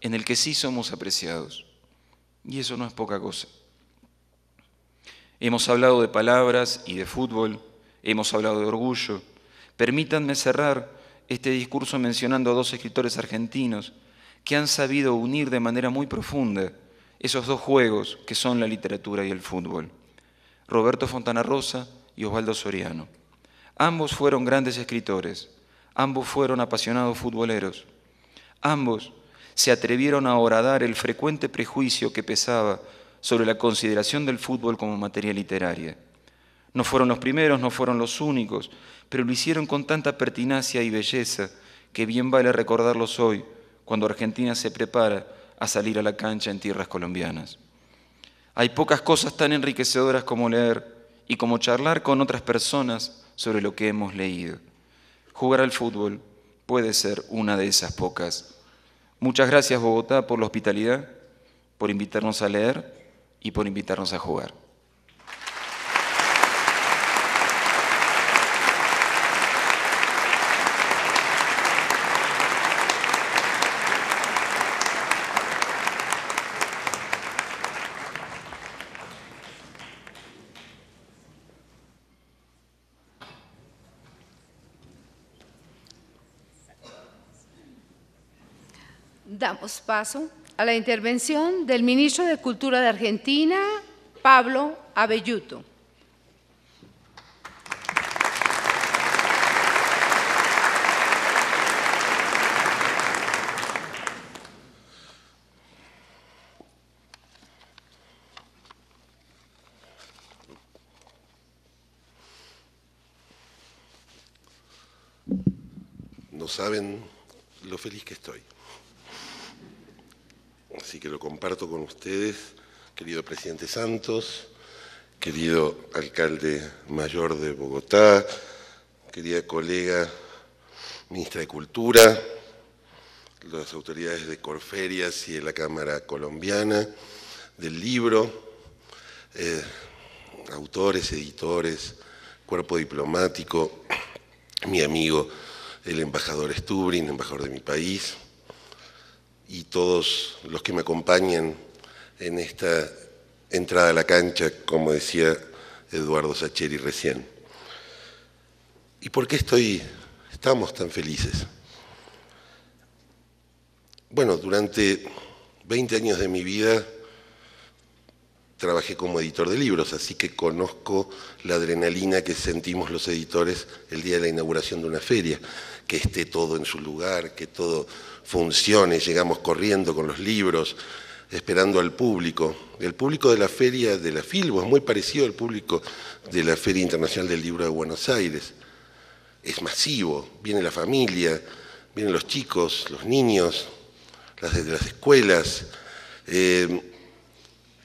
S8: en el que sí somos apreciados. Y eso no es poca cosa. Hemos hablado de palabras y de fútbol, hemos hablado de orgullo. Permítanme cerrar este discurso mencionando a dos escritores argentinos que han sabido unir de manera muy profunda esos dos juegos que son la literatura y el fútbol. Roberto Fontana Rosa y Osvaldo Soriano. Ambos fueron grandes escritores, ambos fueron apasionados futboleros, ambos se atrevieron a horadar el frecuente prejuicio que pesaba sobre la consideración del fútbol como materia literaria. No fueron los primeros, no fueron los únicos, pero lo hicieron con tanta pertinacia y belleza que bien vale recordarlos hoy cuando Argentina se prepara a salir a la cancha en tierras colombianas. Hay pocas cosas tan enriquecedoras como leer y como charlar con otras personas sobre lo que hemos leído. Jugar al fútbol puede ser una de esas pocas. Muchas gracias Bogotá por la hospitalidad, por invitarnos a leer y por invitarnos a jugar.
S3: damos paso a la intervención del ministro de Cultura de Argentina, Pablo Abelluto.
S9: No saben lo feliz que estoy. Así que lo comparto con ustedes, querido presidente Santos, querido alcalde mayor de Bogotá, querida colega ministra de Cultura, las autoridades de Corferias y de la Cámara Colombiana, del libro, eh, autores, editores, cuerpo diplomático, mi amigo el embajador Stubrin, embajador de mi país, y todos los que me acompañan en esta entrada a la cancha, como decía Eduardo Sacheri recién. ¿Y por qué estoy, estamos tan felices? Bueno, durante 20 años de mi vida trabajé como editor de libros, así que conozco la adrenalina que sentimos los editores el día de la inauguración de una feria, que esté todo en su lugar, que todo funciones, llegamos corriendo con los libros, esperando al público. El público de la feria de la Filbo es muy parecido al público de la Feria Internacional del Libro de Buenos Aires. Es masivo, viene la familia, vienen los chicos, los niños, las de las escuelas. Eh,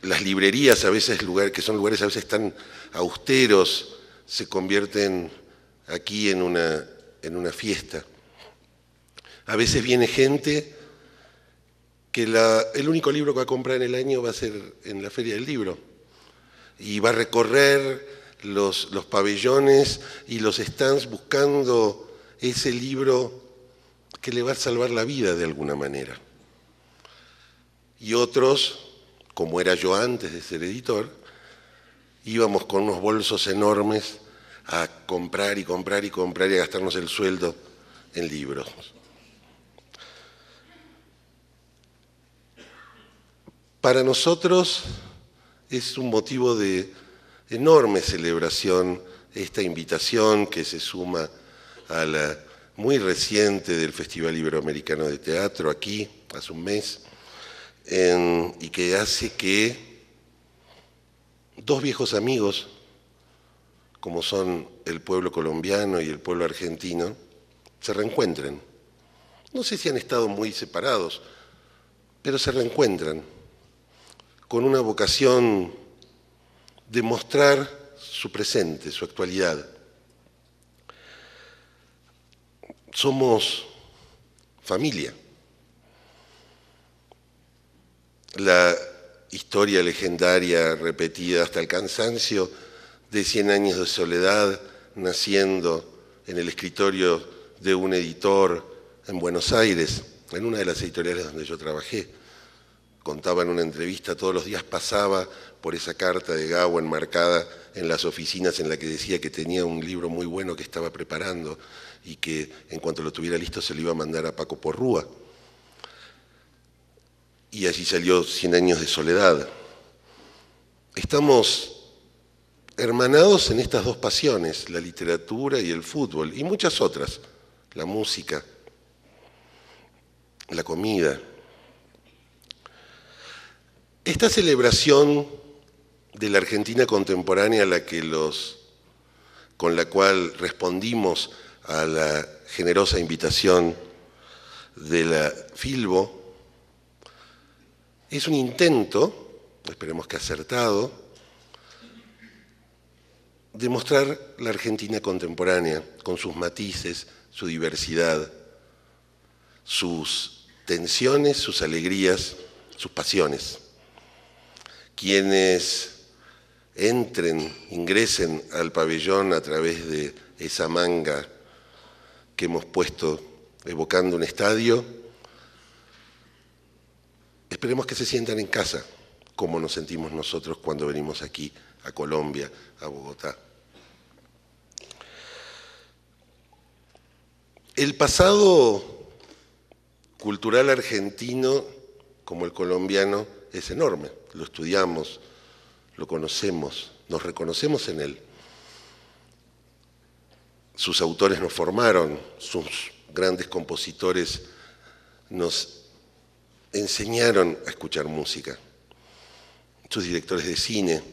S9: las librerías a veces lugar, que son lugares a veces tan austeros se convierten aquí en una, en una fiesta. A veces viene gente que el único libro que va a comprar en el año va a ser en la Feria del Libro. Y va a recorrer los, los pabellones y los stands buscando ese libro que le va a salvar la vida de alguna manera. Y otros, como era yo antes de ser editor, íbamos con unos bolsos enormes a comprar y comprar y comprar y a gastarnos el sueldo en libros. para nosotros es un motivo de enorme celebración esta invitación que se suma a la muy reciente del Festival Iberoamericano de Teatro aquí, hace un mes, y que hace que dos viejos amigos, como son el pueblo colombiano y el pueblo argentino, se reencuentren. No sé si han estado muy separados, pero se reencuentran con una vocación de mostrar su presente, su actualidad. Somos familia. La historia legendaria repetida hasta el cansancio de 100 años de soledad naciendo en el escritorio de un editor en Buenos Aires, en una de las editoriales donde yo trabajé contaba en una entrevista, todos los días pasaba por esa carta de Gawa enmarcada en las oficinas en la que decía que tenía un libro muy bueno que estaba preparando y que en cuanto lo tuviera listo se lo iba a mandar a Paco Porrúa. Y allí salió Cien años de soledad. Estamos hermanados en estas dos pasiones, la literatura y el fútbol, y muchas otras, la música, la comida, esta celebración de la Argentina contemporánea con la cual respondimos a la generosa invitación de la Filbo, es un intento, esperemos que acertado, de mostrar la Argentina contemporánea, con sus matices, su diversidad, sus tensiones, sus alegrías, sus pasiones quienes entren, ingresen al pabellón a través de esa manga que hemos puesto evocando un estadio, esperemos que se sientan en casa, como nos sentimos nosotros cuando venimos aquí a Colombia, a Bogotá. El pasado cultural argentino, como el colombiano, es enorme. Lo estudiamos, lo conocemos, nos reconocemos en él. Sus autores nos formaron, sus grandes compositores nos enseñaron a escuchar música, sus directores de cine.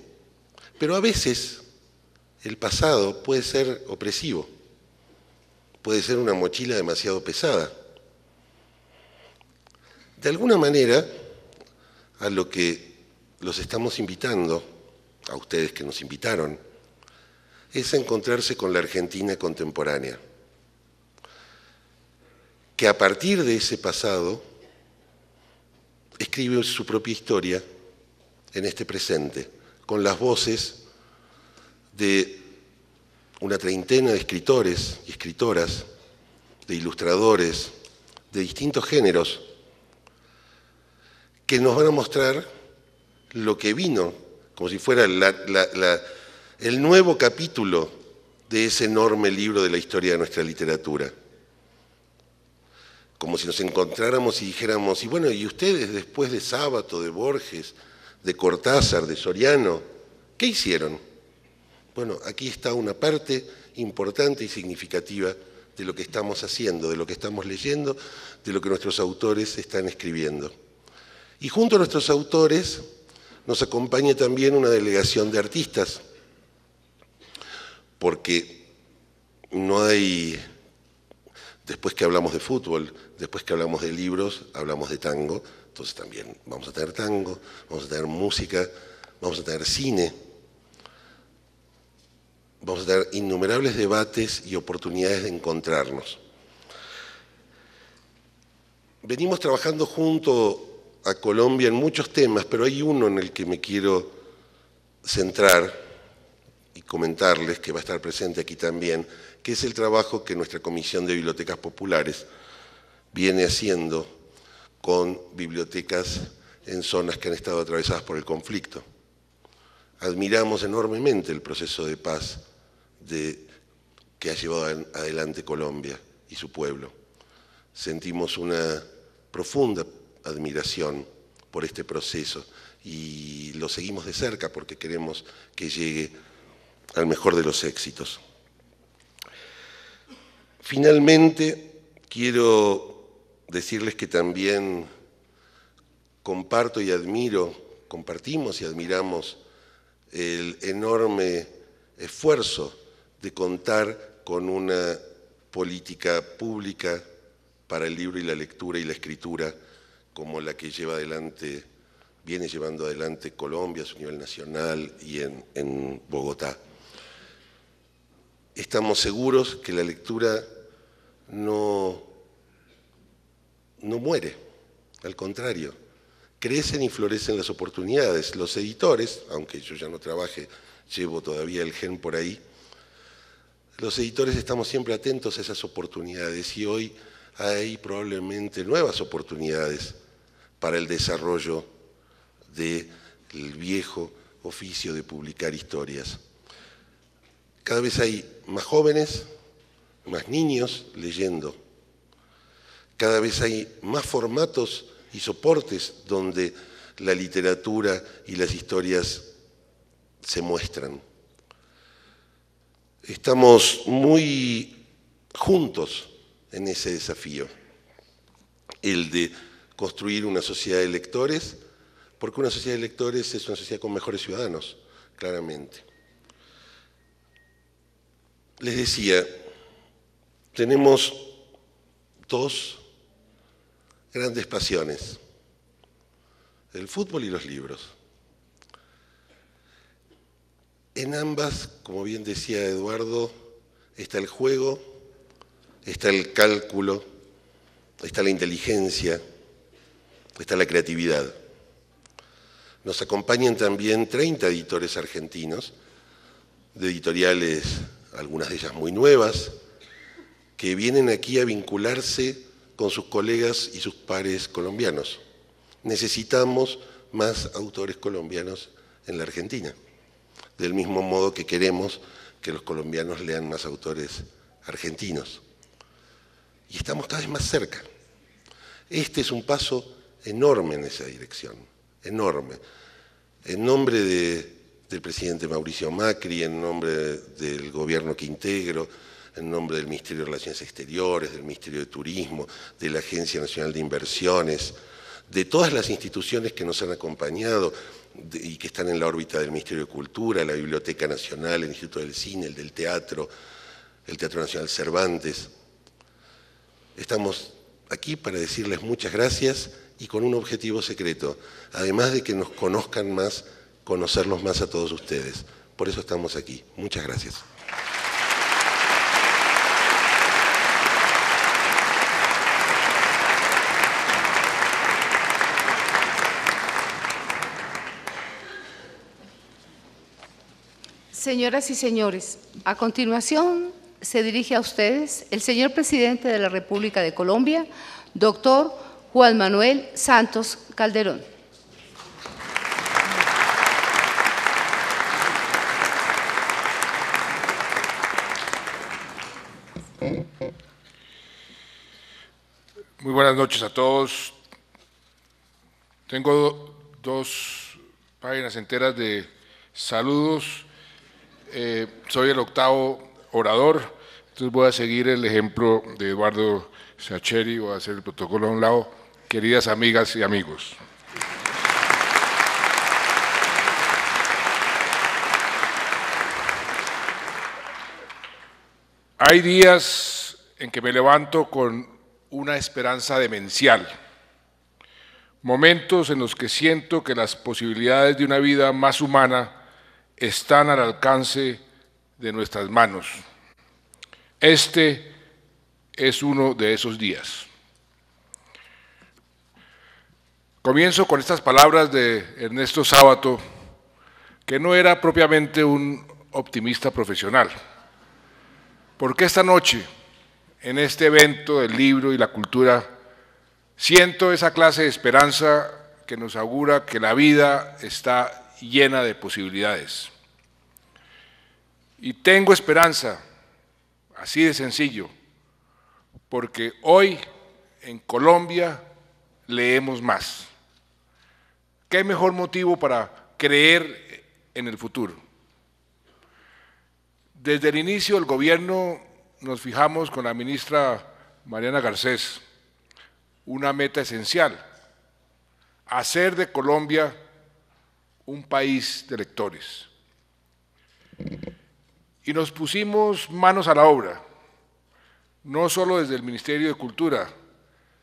S9: Pero a veces el pasado puede ser opresivo, puede ser una mochila demasiado pesada. De alguna manera, a lo que los estamos invitando, a ustedes que nos invitaron, es a encontrarse con la Argentina contemporánea, que a partir de ese pasado escribe su propia historia en este presente, con las voces de una treintena de escritores y escritoras, de ilustradores, de distintos géneros, que nos van a mostrar lo que vino, como si fuera el nuevo capítulo de ese enorme libro de la historia de nuestra literatura. Como si nos encontráramos y dijéramos, y bueno, ¿y ustedes después de Sábato, de Borges, de Cortázar, de Soriano, qué hicieron? Bueno, aquí está una parte importante y significativa de lo que estamos haciendo, de lo que estamos leyendo, de lo que nuestros autores están escribiendo. Y junto a nuestros autores nos acompaña también una delegación de artistas, porque no hay, después que hablamos de fútbol, después que hablamos de libros, hablamos de tango, entonces también vamos a tener tango, vamos a tener música, vamos a tener cine, vamos a tener innumerables debates y oportunidades de encontrarnos. Venimos trabajando junto a Colombia en muchos temas, pero hay uno en el que me quiero centrar y comentarles, que va a estar presente aquí también, que es el trabajo que nuestra Comisión de Bibliotecas Populares viene haciendo con bibliotecas en zonas que han estado atravesadas por el conflicto. Admiramos enormemente el proceso de paz de, que ha llevado adelante Colombia y su pueblo. Sentimos una profunda admiración por este proceso y lo seguimos de cerca porque queremos que llegue al mejor de los éxitos. Finalmente, quiero decirles que también comparto y admiro, compartimos y admiramos el enorme esfuerzo de contar con una política pública para el libro y la lectura y la escritura como la que lleva adelante, viene llevando adelante Colombia a su nivel nacional y en, Bogotá. Estamos seguros que la lectura no, no muere, al contrario, crecen y florecen las oportunidades. Los editores, aunque yo ya no trabaje, llevo todavía el gen por ahí, los editores estamos siempre atentos a esas oportunidades y hoy hay probablemente nuevas oportunidades para el desarrollo del viejo oficio de publicar historias. Cada vez hay más jóvenes, más niños leyendo. Cada vez hay más formatos y soportes donde la literatura y las historias se muestran. Estamos muy juntos en ese desafío, el de construir una sociedad de lectores, porque una sociedad de lectores es una sociedad con mejores ciudadanos, claramente. Les decía, tenemos dos grandes pasiones, el fútbol y los libros. En ambas, como bien decía Eduardo, está el juego, está el cálculo, está la inteligencia, está la creatividad. Nos acompañan también 30 editores argentinos, de editoriales, algunas de ellas muy nuevas, que vienen aquí a vincularse con sus colegas y sus pares colombianos. Necesitamos más autores colombianos en la Argentina, del mismo modo que queremos que los colombianos lean más autores argentinos. Y estamos cada vez más cerca. Este es un paso enorme en esa dirección, enorme. En nombre del presidente Mauricio Macri, en nombre del gobierno que integro, en nombre del Ministerio de Relaciones Exteriores, del Ministerio de Turismo, de la Agencia Nacional de Inversiones, de todas las instituciones que nos han acompañado y que están en la órbita del Ministerio de Cultura, la Biblioteca Nacional, el Instituto del Cine, el del Teatro, el Teatro Nacional Cervantes. Estamos aquí para decirles muchas gracias y con un objetivo secreto, además de que nos conozcan más, conocernos más a todos ustedes. Por eso estamos aquí. Muchas gracias.
S3: Señoras y señores, a continuación se dirige a ustedes el señor presidente de la República de Colombia, doctor Juan Manuel Santos Calderón.
S4: Muy
S10: buenas noches a todos. Tengo dos páginas enteras de saludos. Eh, soy el octavo orador, entonces voy a seguir el ejemplo de Eduardo Sacheri, voy a hacer el protocolo a un lado queridas amigas y amigos. Hay días en que me levanto con una esperanza demencial, momentos en los que siento que las posibilidades de una vida más humana están al alcance de nuestras manos. Este es uno de esos días. Comienzo con estas palabras de Ernesto Sábato, que no era propiamente un optimista profesional. Porque esta noche, en este evento del libro y la cultura, siento esa clase de esperanza que nos augura que la vida está llena de posibilidades. Y tengo esperanza, así de sencillo, porque hoy en Colombia leemos más ¿Qué mejor motivo para creer en el futuro? Desde el inicio del gobierno nos fijamos con la ministra Mariana Garcés una meta esencial, hacer de Colombia un país de lectores. Y nos pusimos manos a la obra, no solo desde el Ministerio de Cultura,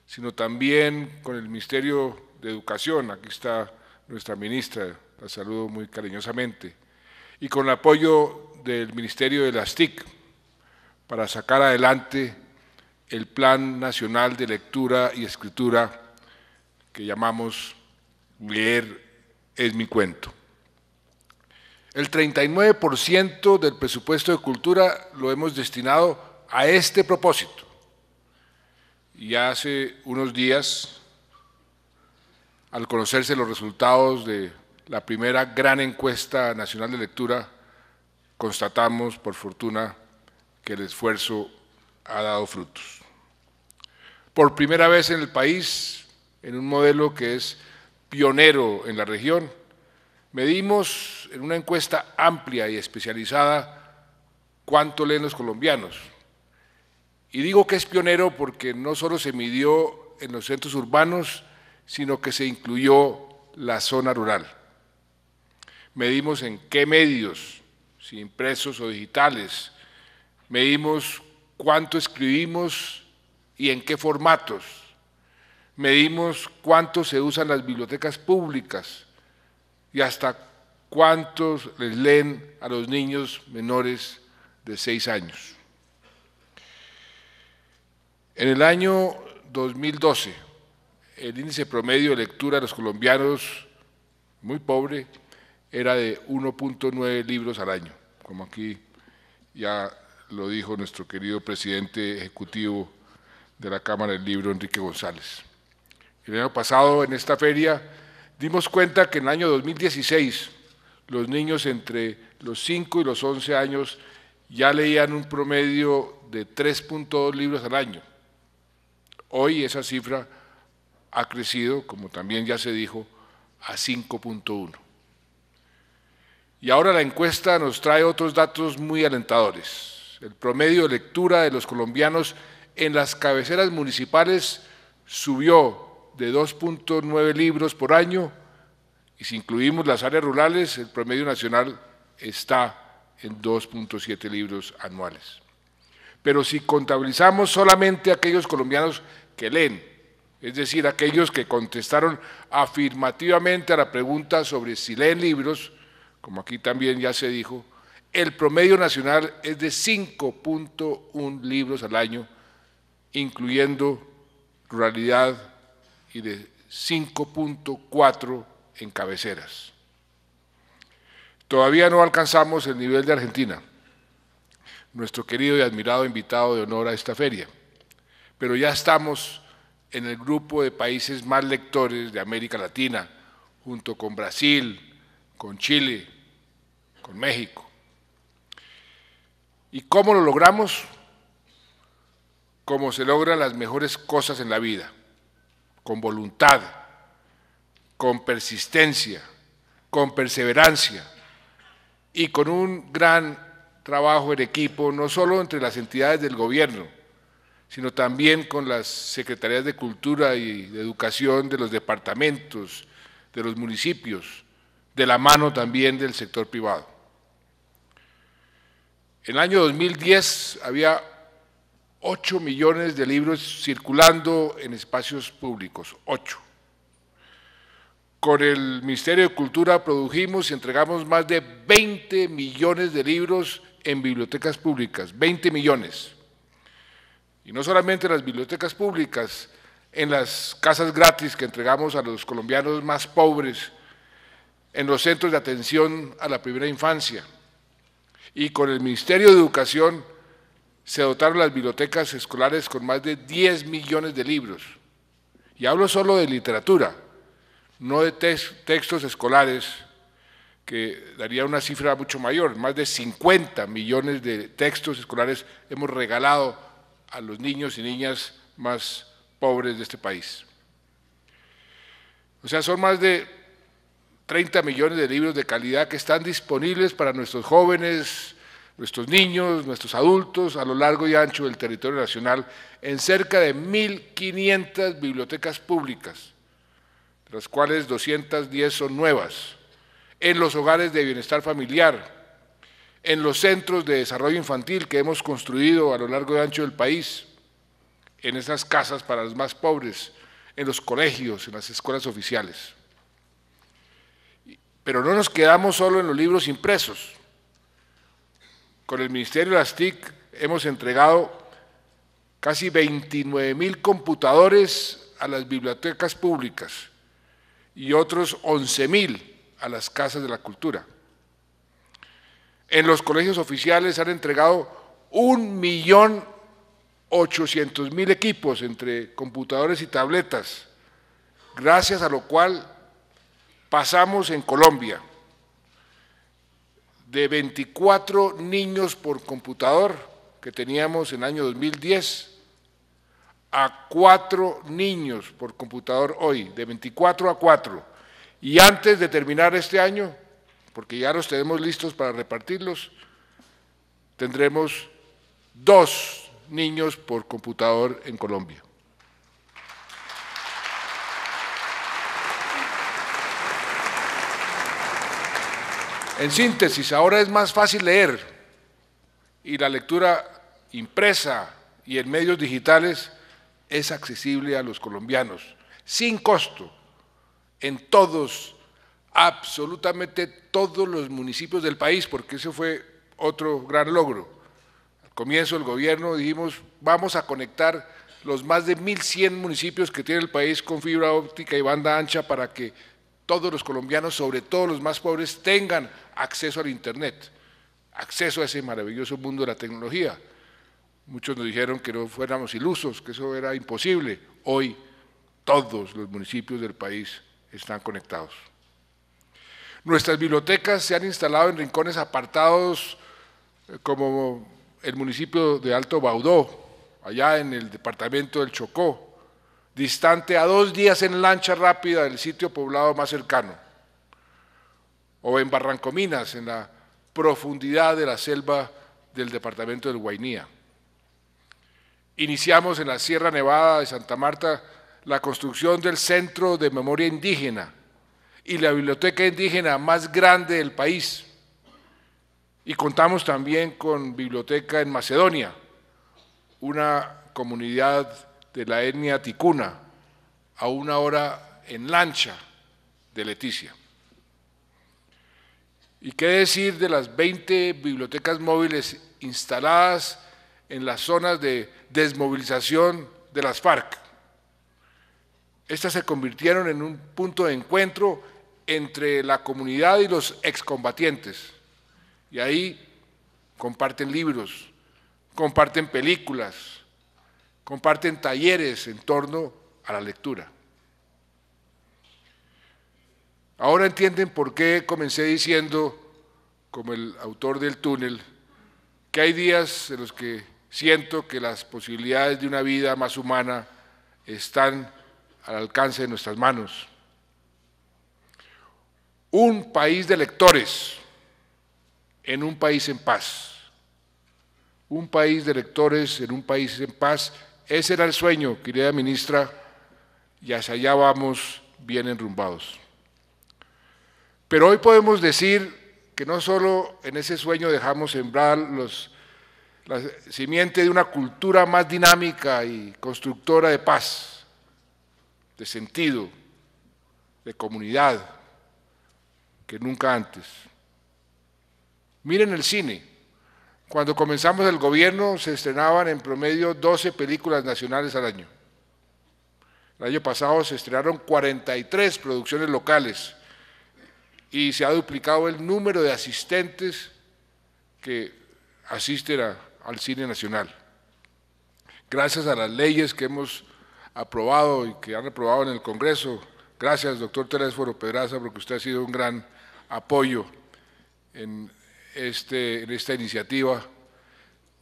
S10: sino también con el Ministerio de Educación. Aquí está nuestra ministra, la saludo muy cariñosamente, y con el apoyo del Ministerio de las TIC para sacar adelante el Plan Nacional de Lectura y Escritura que llamamos Leer es mi cuento. El 39% del presupuesto de cultura lo hemos destinado a este propósito. Y hace unos días al conocerse los resultados de la primera gran encuesta nacional de lectura, constatamos, por fortuna, que el esfuerzo ha dado frutos. Por primera vez en el país, en un modelo que es pionero en la región, medimos en una encuesta amplia y especializada cuánto leen los colombianos. Y digo que es pionero porque no solo se midió en los centros urbanos, sino que se incluyó la zona rural. Medimos en qué medios, si impresos o digitales, medimos cuánto escribimos y en qué formatos, medimos cuánto se usan las bibliotecas públicas y hasta cuántos les leen a los niños menores de seis años. En el año 2012, el índice promedio de lectura de los colombianos, muy pobre, era de 1.9 libros al año, como aquí ya lo dijo nuestro querido presidente ejecutivo de la Cámara del Libro, Enrique González. El año pasado, en esta feria, dimos cuenta que en el año 2016 los niños entre los 5 y los 11 años ya leían un promedio de 3.2 libros al año. Hoy esa cifra ha crecido, como también ya se dijo, a 5.1. Y ahora la encuesta nos trae otros datos muy alentadores. El promedio de lectura de los colombianos en las cabeceras municipales subió de 2.9 libros por año y si incluimos las áreas rurales, el promedio nacional está en 2.7 libros anuales. Pero si contabilizamos solamente aquellos colombianos que leen, es decir, aquellos que contestaron afirmativamente a la pregunta sobre si leen libros, como aquí también ya se dijo, el promedio nacional es de 5.1 libros al año, incluyendo ruralidad y de 5.4 en cabeceras. Todavía no alcanzamos el nivel de Argentina, nuestro querido y admirado invitado de honor a esta feria, pero ya estamos en el grupo de países más lectores de América Latina, junto con Brasil, con Chile, con México. ¿Y cómo lo logramos? Como se logran las mejores cosas en la vida, con voluntad, con persistencia, con perseverancia y con un gran trabajo en equipo, no solo entre las entidades del gobierno, sino también con las secretarías de Cultura y de Educación de los departamentos, de los municipios, de la mano también del sector privado. En el año 2010 había 8 millones de libros circulando en espacios públicos, 8. Con el Ministerio de Cultura produjimos y entregamos más de 20 millones de libros en bibliotecas públicas, 20 millones y no solamente en las bibliotecas públicas, en las casas gratis que entregamos a los colombianos más pobres, en los centros de atención a la primera infancia. Y con el Ministerio de Educación se dotaron las bibliotecas escolares con más de 10 millones de libros. Y hablo solo de literatura, no de textos escolares, que daría una cifra mucho mayor. Más de 50 millones de textos escolares hemos regalado a los niños y niñas más pobres de este país. O sea, son más de 30 millones de libros de calidad que están disponibles para nuestros jóvenes, nuestros niños, nuestros adultos a lo largo y ancho del territorio nacional en cerca de 1.500 bibliotecas públicas, de las cuales 210 son nuevas, en los hogares de bienestar familiar, en los centros de desarrollo infantil que hemos construido a lo largo y ancho del país, en esas casas para los más pobres, en los colegios, en las escuelas oficiales. Pero no nos quedamos solo en los libros impresos. Con el Ministerio de las TIC hemos entregado casi 29 mil computadores a las bibliotecas públicas y otros 11 mil a las casas de la cultura en los colegios oficiales han entregado un millón ochocientos mil equipos entre computadores y tabletas, gracias a lo cual pasamos en Colombia de 24 niños por computador que teníamos en el año 2010 a 4 niños por computador hoy, de 24 a 4. Y antes de terminar este año, porque ya los tenemos listos para repartirlos, tendremos dos niños por computador en Colombia. En síntesis, ahora es más fácil leer y la lectura impresa y en medios digitales es accesible a los colombianos, sin costo, en todos absolutamente todos los municipios del país, porque eso fue otro gran logro. Al comienzo del gobierno dijimos, vamos a conectar los más de 1.100 municipios que tiene el país con fibra óptica y banda ancha para que todos los colombianos, sobre todo los más pobres, tengan acceso al Internet, acceso a ese maravilloso mundo de la tecnología. Muchos nos dijeron que no fuéramos ilusos, que eso era imposible. Hoy todos los municipios del país están conectados. Nuestras bibliotecas se han instalado en rincones apartados eh, como el municipio de Alto Baudó, allá en el departamento del Chocó, distante a dos días en lancha rápida del sitio poblado más cercano, o en Barrancominas, en la profundidad de la selva del departamento del Guainía. Iniciamos en la Sierra Nevada de Santa Marta la construcción del Centro de Memoria Indígena, y la biblioteca indígena más grande del país. Y contamos también con biblioteca en Macedonia, una comunidad de la etnia ticuna, a una hora en lancha de Leticia. ¿Y qué decir de las 20 bibliotecas móviles instaladas en las zonas de desmovilización de las FARC? Estas se convirtieron en un punto de encuentro entre la comunidad y los excombatientes. Y ahí comparten libros, comparten películas, comparten talleres en torno a la lectura. Ahora entienden por qué comencé diciendo, como el autor del túnel, que hay días en los que siento que las posibilidades de una vida más humana están al alcance de nuestras manos un país de lectores en un país en paz. Un país de lectores en un país en paz. Ese era el sueño, querida ministra, y hacia allá vamos bien enrumbados. Pero hoy podemos decir que no solo en ese sueño dejamos sembrar los, la simiente de una cultura más dinámica y constructora de paz, de sentido, de comunidad, que nunca antes. Miren el cine. Cuando comenzamos el gobierno se estrenaban en promedio 12 películas nacionales al año. El año pasado se estrenaron 43 producciones locales y se ha duplicado el número de asistentes que asisten al cine nacional. Gracias a las leyes que hemos aprobado y que han aprobado en el Congreso, Gracias, doctor Telésforo Pedraza, porque usted ha sido un gran apoyo este, en, esta iniciativa.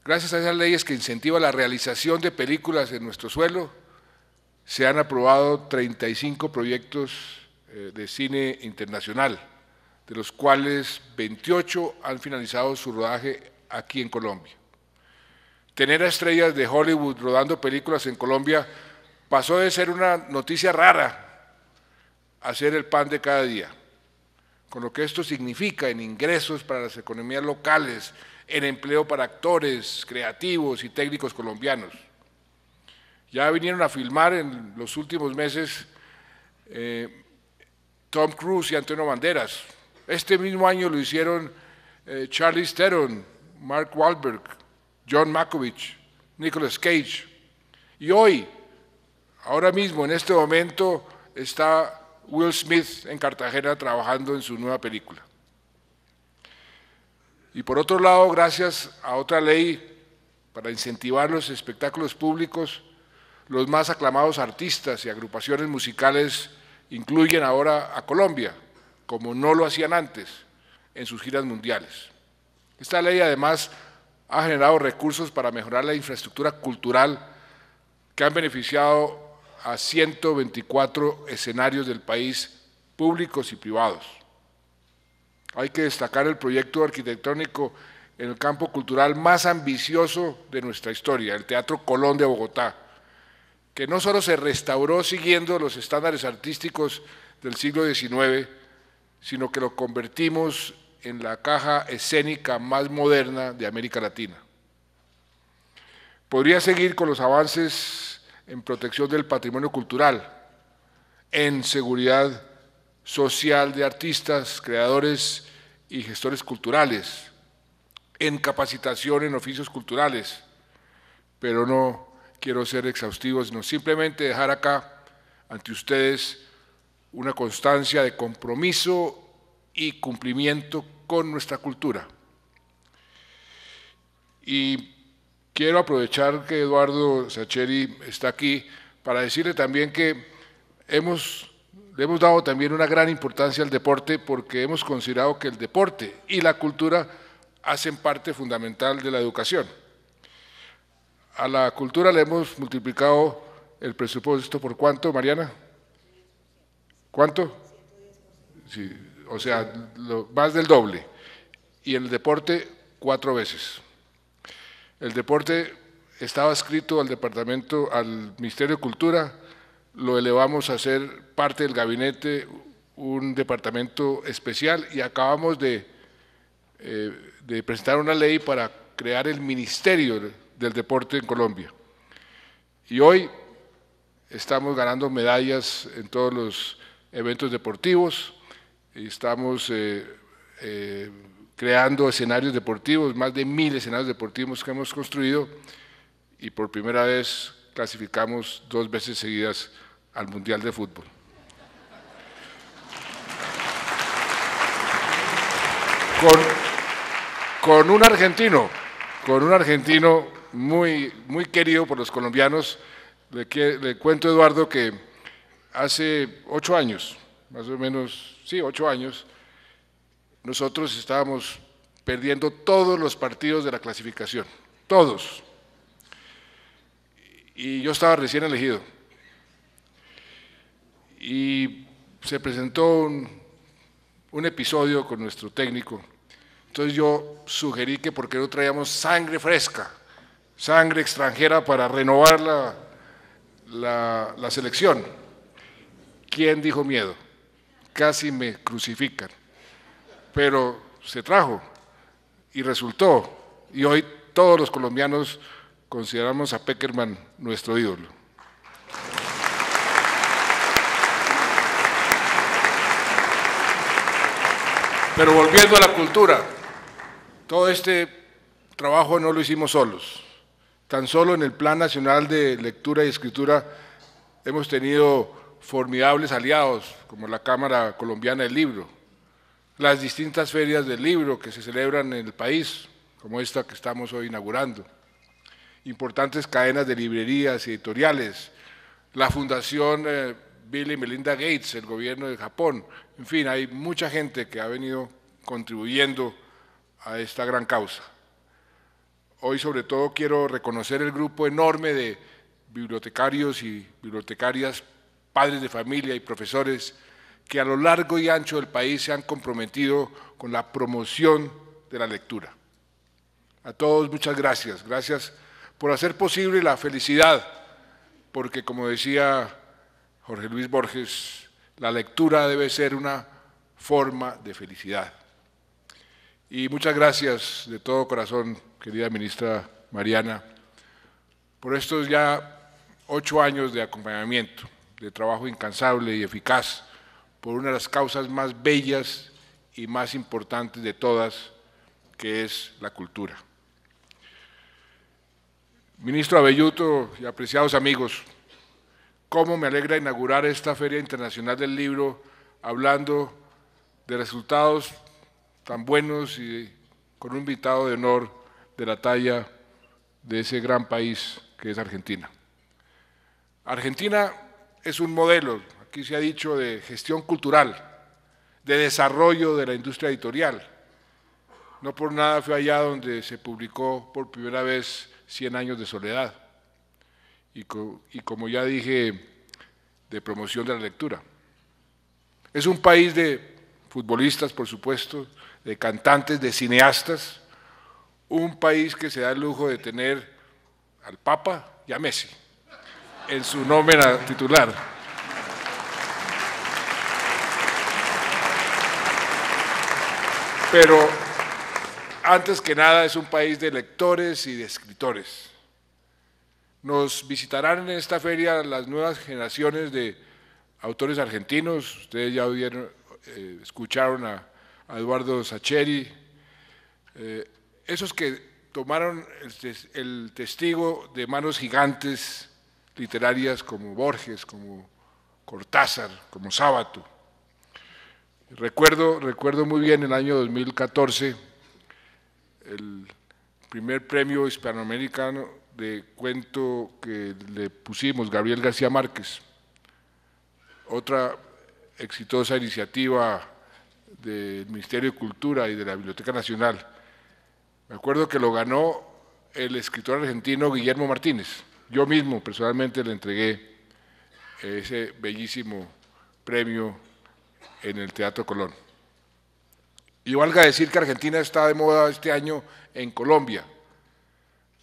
S10: Gracias a esas leyes que incentivan la realización de películas en nuestro suelo, se han aprobado 35 proyectos eh, de cine internacional, de los cuales 28 han finalizado su rodaje aquí en Colombia. Tener estrellas de Hollywood rodando películas en Colombia pasó de ser una noticia rara hacer el pan de cada día, con lo que esto significa en ingresos para las economías locales, en empleo para actores, creativos y técnicos colombianos. Ya vinieron a filmar en los últimos meses eh, Tom Cruise y Antonio Banderas. Este mismo año lo hicieron eh, Charlie Theron, Mark Wahlberg, John Makovich, Nicolas Cage. Y hoy, ahora mismo, en este momento, está Will Smith en Cartagena trabajando en su nueva película. Y por otro lado, gracias a otra ley para incentivar los espectáculos públicos, los más aclamados artistas y agrupaciones musicales incluyen ahora a Colombia, como no lo hacían antes, en sus giras mundiales. Esta ley además ha generado recursos para mejorar la infraestructura cultural que han beneficiado a 124 escenarios del país, públicos y privados. Hay que destacar el proyecto arquitectónico en el campo cultural más ambicioso de nuestra historia, el Teatro Colón de Bogotá, que no solo se restauró siguiendo los estándares artísticos del siglo XIX, sino que lo convertimos en la caja escénica más moderna de América Latina. Podría seguir con los avances en protección del patrimonio cultural, en seguridad social de artistas, creadores y gestores culturales, en capacitación en oficios culturales, pero no quiero ser exhaustivo, sino simplemente dejar acá ante ustedes una constancia de compromiso y cumplimiento con nuestra cultura. Y quiero aprovechar que Eduardo Sacheri está aquí para decirle también que le hemos dado también una gran importancia al deporte porque hemos considerado que el deporte y la cultura hacen parte fundamental de la educación. A la cultura le hemos multiplicado el presupuesto por cuánto, Mariana? ¿Cuánto? o sea, más del doble. Y el deporte, cuatro veces. El deporte estaba escrito al departamento, al Ministerio de Cultura, lo elevamos a ser parte del gabinete, un departamento especial y acabamos eh, de, presentar una ley para crear el Ministerio del Deporte en Colombia. Y hoy estamos ganando medallas en todos los eventos deportivos, y estamos eh, eh, creando escenarios deportivos, más de mil escenarios deportivos que hemos construido y por primera vez clasificamos dos veces seguidas al Mundial de Fútbol. Con, un argentino, con un argentino muy, querido por los colombianos. Le, le, cuento, Eduardo, que hace ocho años, más o menos, sí, ocho años, nosotros estábamos perdiendo todos los partidos de la clasificación, todos. Y yo estaba recién elegido. Y se presentó un, episodio con nuestro técnico. Entonces yo sugerí que porque no traíamos sangre fresca, sangre extranjera para renovar la selección. ¿Quién dijo miedo? Casi me crucifican pero se trajo y resultó. Y hoy todos los colombianos consideramos a Peckerman nuestro ídolo. Pero volviendo a la cultura, todo este trabajo no lo hicimos solos. Tan solo en el Plan Nacional de Lectura y Escritura hemos tenido formidables aliados, como la Cámara Colombiana del Libro, las distintas ferias del libro que se celebran en el país, como esta que estamos hoy inaugurando, importantes cadenas de librerías y editoriales, la Fundación eh, Bill y Melinda Gates, el gobierno de Japón, en fin, hay mucha gente que ha venido contribuyendo a esta gran causa. Hoy sobre todo quiero reconocer el grupo enorme de bibliotecarios y bibliotecarias, padres de familia y profesores que a lo largo y ancho del país se han comprometido con la promoción de la lectura. A todos muchas gracias, gracias por hacer posible la felicidad, porque como decía Jorge Luis Borges, la lectura debe ser una forma de felicidad. Y muchas gracias de todo corazón, querida ministra Mariana, por estos ya ocho años de acompañamiento, de trabajo incansable y eficaz por una de las causas más bellas y más importantes de todas, que es la cultura. Ministro Abelluto y apreciados amigos, cómo me alegra inaugurar esta Feria Internacional del Libro hablando de resultados tan buenos y con un invitado de honor de la talla de ese gran país que es Argentina. Argentina es un modelo, que se ha dicho de gestión cultural, de desarrollo de la industria editorial. No por nada fue allá donde se publicó por primera vez Cien años de soledad y, y como ya dije, de promoción de la lectura. Es un país de futbolistas, por supuesto, de cantantes, de cineastas, un país que se da el lujo de tener al Papa y a Messi en su nómina titular. Pero antes que nada es un país de lectores y de escritores. Nos visitarán en esta feria las nuevas generaciones de autores argentinos. Ustedes ya eh, escucharon a, Eduardo Sacheri. Eh, esos que tomaron el, el, testigo de manos gigantes literarias como Borges, como Cortázar, como Sábato Recuerdo, recuerdo muy bien el año 2014, el primer premio hispanoamericano de cuento que le pusimos, Gabriel García Márquez. Otra exitosa iniciativa del Ministerio de Cultura y de la Biblioteca Nacional. Me acuerdo que lo ganó el escritor argentino Guillermo Martínez. Yo mismo personalmente le entregué ese bellísimo premio en el Teatro Colón. Y valga decir que Argentina está de moda este año en Colombia,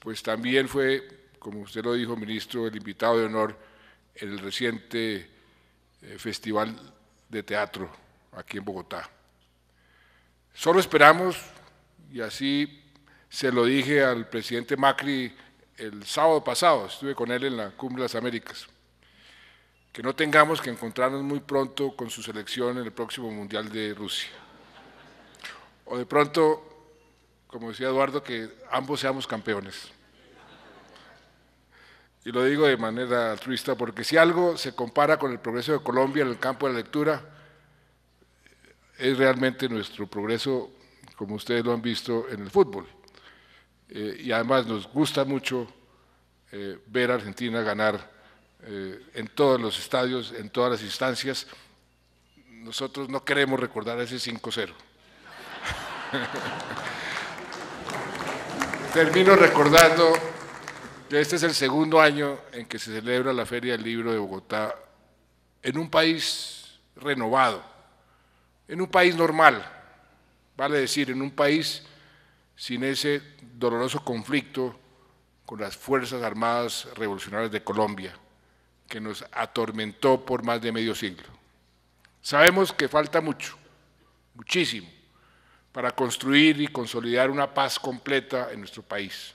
S10: pues también fue, como usted lo dijo, ministro, el invitado de honor en el reciente eh, Festival de Teatro aquí en Bogotá. Solo esperamos, y así se lo dije al presidente Macri el sábado pasado, estuve con él en la Cumbre de las Américas, que no tengamos que encontrarnos muy pronto con su selección en el próximo Mundial de Rusia. O de pronto, como decía Eduardo, que ambos seamos campeones. Y lo digo de manera altruista, porque si algo se compara con el progreso de Colombia en el campo de la lectura, es realmente nuestro progreso, como ustedes lo han visto, en el fútbol. Eh, y además nos gusta mucho eh, ver a Argentina ganar eh, en todos los estadios, en todas las instancias. Nosotros no queremos recordar ese 5-0. Termino recordando que este es el segundo año en que se celebra la Feria del Libro de Bogotá en un país renovado, en un país normal, vale decir, en un país sin ese doloroso conflicto con las Fuerzas Armadas Revolucionarias de Colombia que nos atormentó por más de medio siglo. Sabemos que falta mucho, muchísimo, para construir y consolidar una paz completa en nuestro país.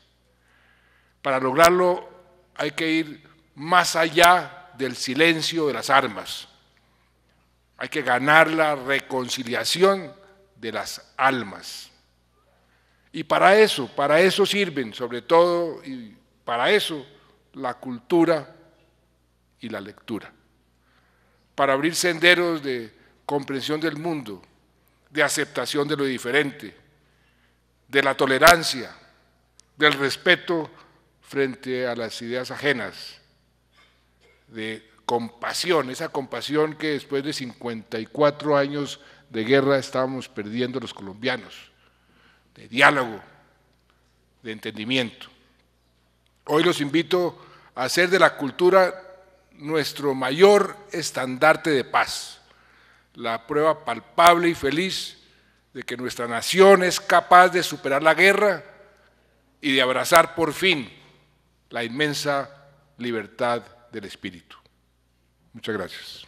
S10: Para lograrlo hay que ir más allá del silencio de las armas. Hay que ganar la reconciliación de las almas. Y para eso, para eso sirven, sobre todo, y para eso la cultura y la lectura, para abrir senderos de comprensión del mundo, de aceptación de lo diferente, de la tolerancia, del respeto frente a las ideas ajenas, de compasión, esa compasión que después de 54 años de guerra estábamos perdiendo los colombianos, de diálogo, de entendimiento. Hoy los invito a hacer de la cultura nuestro mayor estandarte de paz, la prueba palpable y feliz de que nuestra nación es capaz de superar la guerra y de abrazar por fin la inmensa libertad del espíritu. Muchas gracias.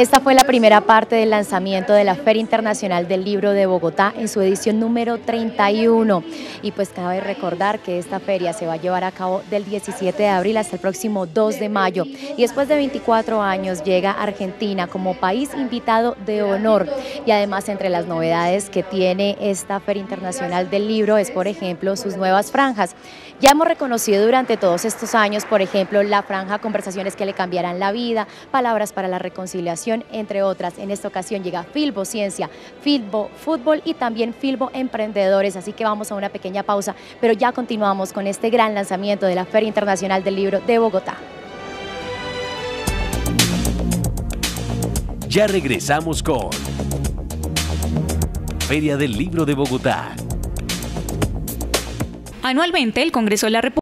S2: Esta fue la primera parte del lanzamiento de la Feria Internacional del Libro de Bogotá en su edición número 31. Y pues cabe recordar que esta feria se va a llevar a cabo del 17 de abril hasta el próximo 2 de mayo. Y después de 24 años llega Argentina como país invitado de honor. Y además entre las novedades que tiene esta Feria Internacional del Libro es, por ejemplo, sus nuevas franjas. Ya hemos reconocido durante todos estos años, por ejemplo, la franja Conversaciones que le cambiarán la vida, Palabras para la Reconciliación, entre otras. En esta ocasión llega Filbo Ciencia, Filbo Fútbol y también Filbo Emprendedores. Así que vamos a una pequeña pausa, pero ya continuamos con este gran lanzamiento de la Feria Internacional del Libro de Bogotá.
S1: Ya regresamos con Feria del Libro de Bogotá
S2: Anualmente, el Congreso de la República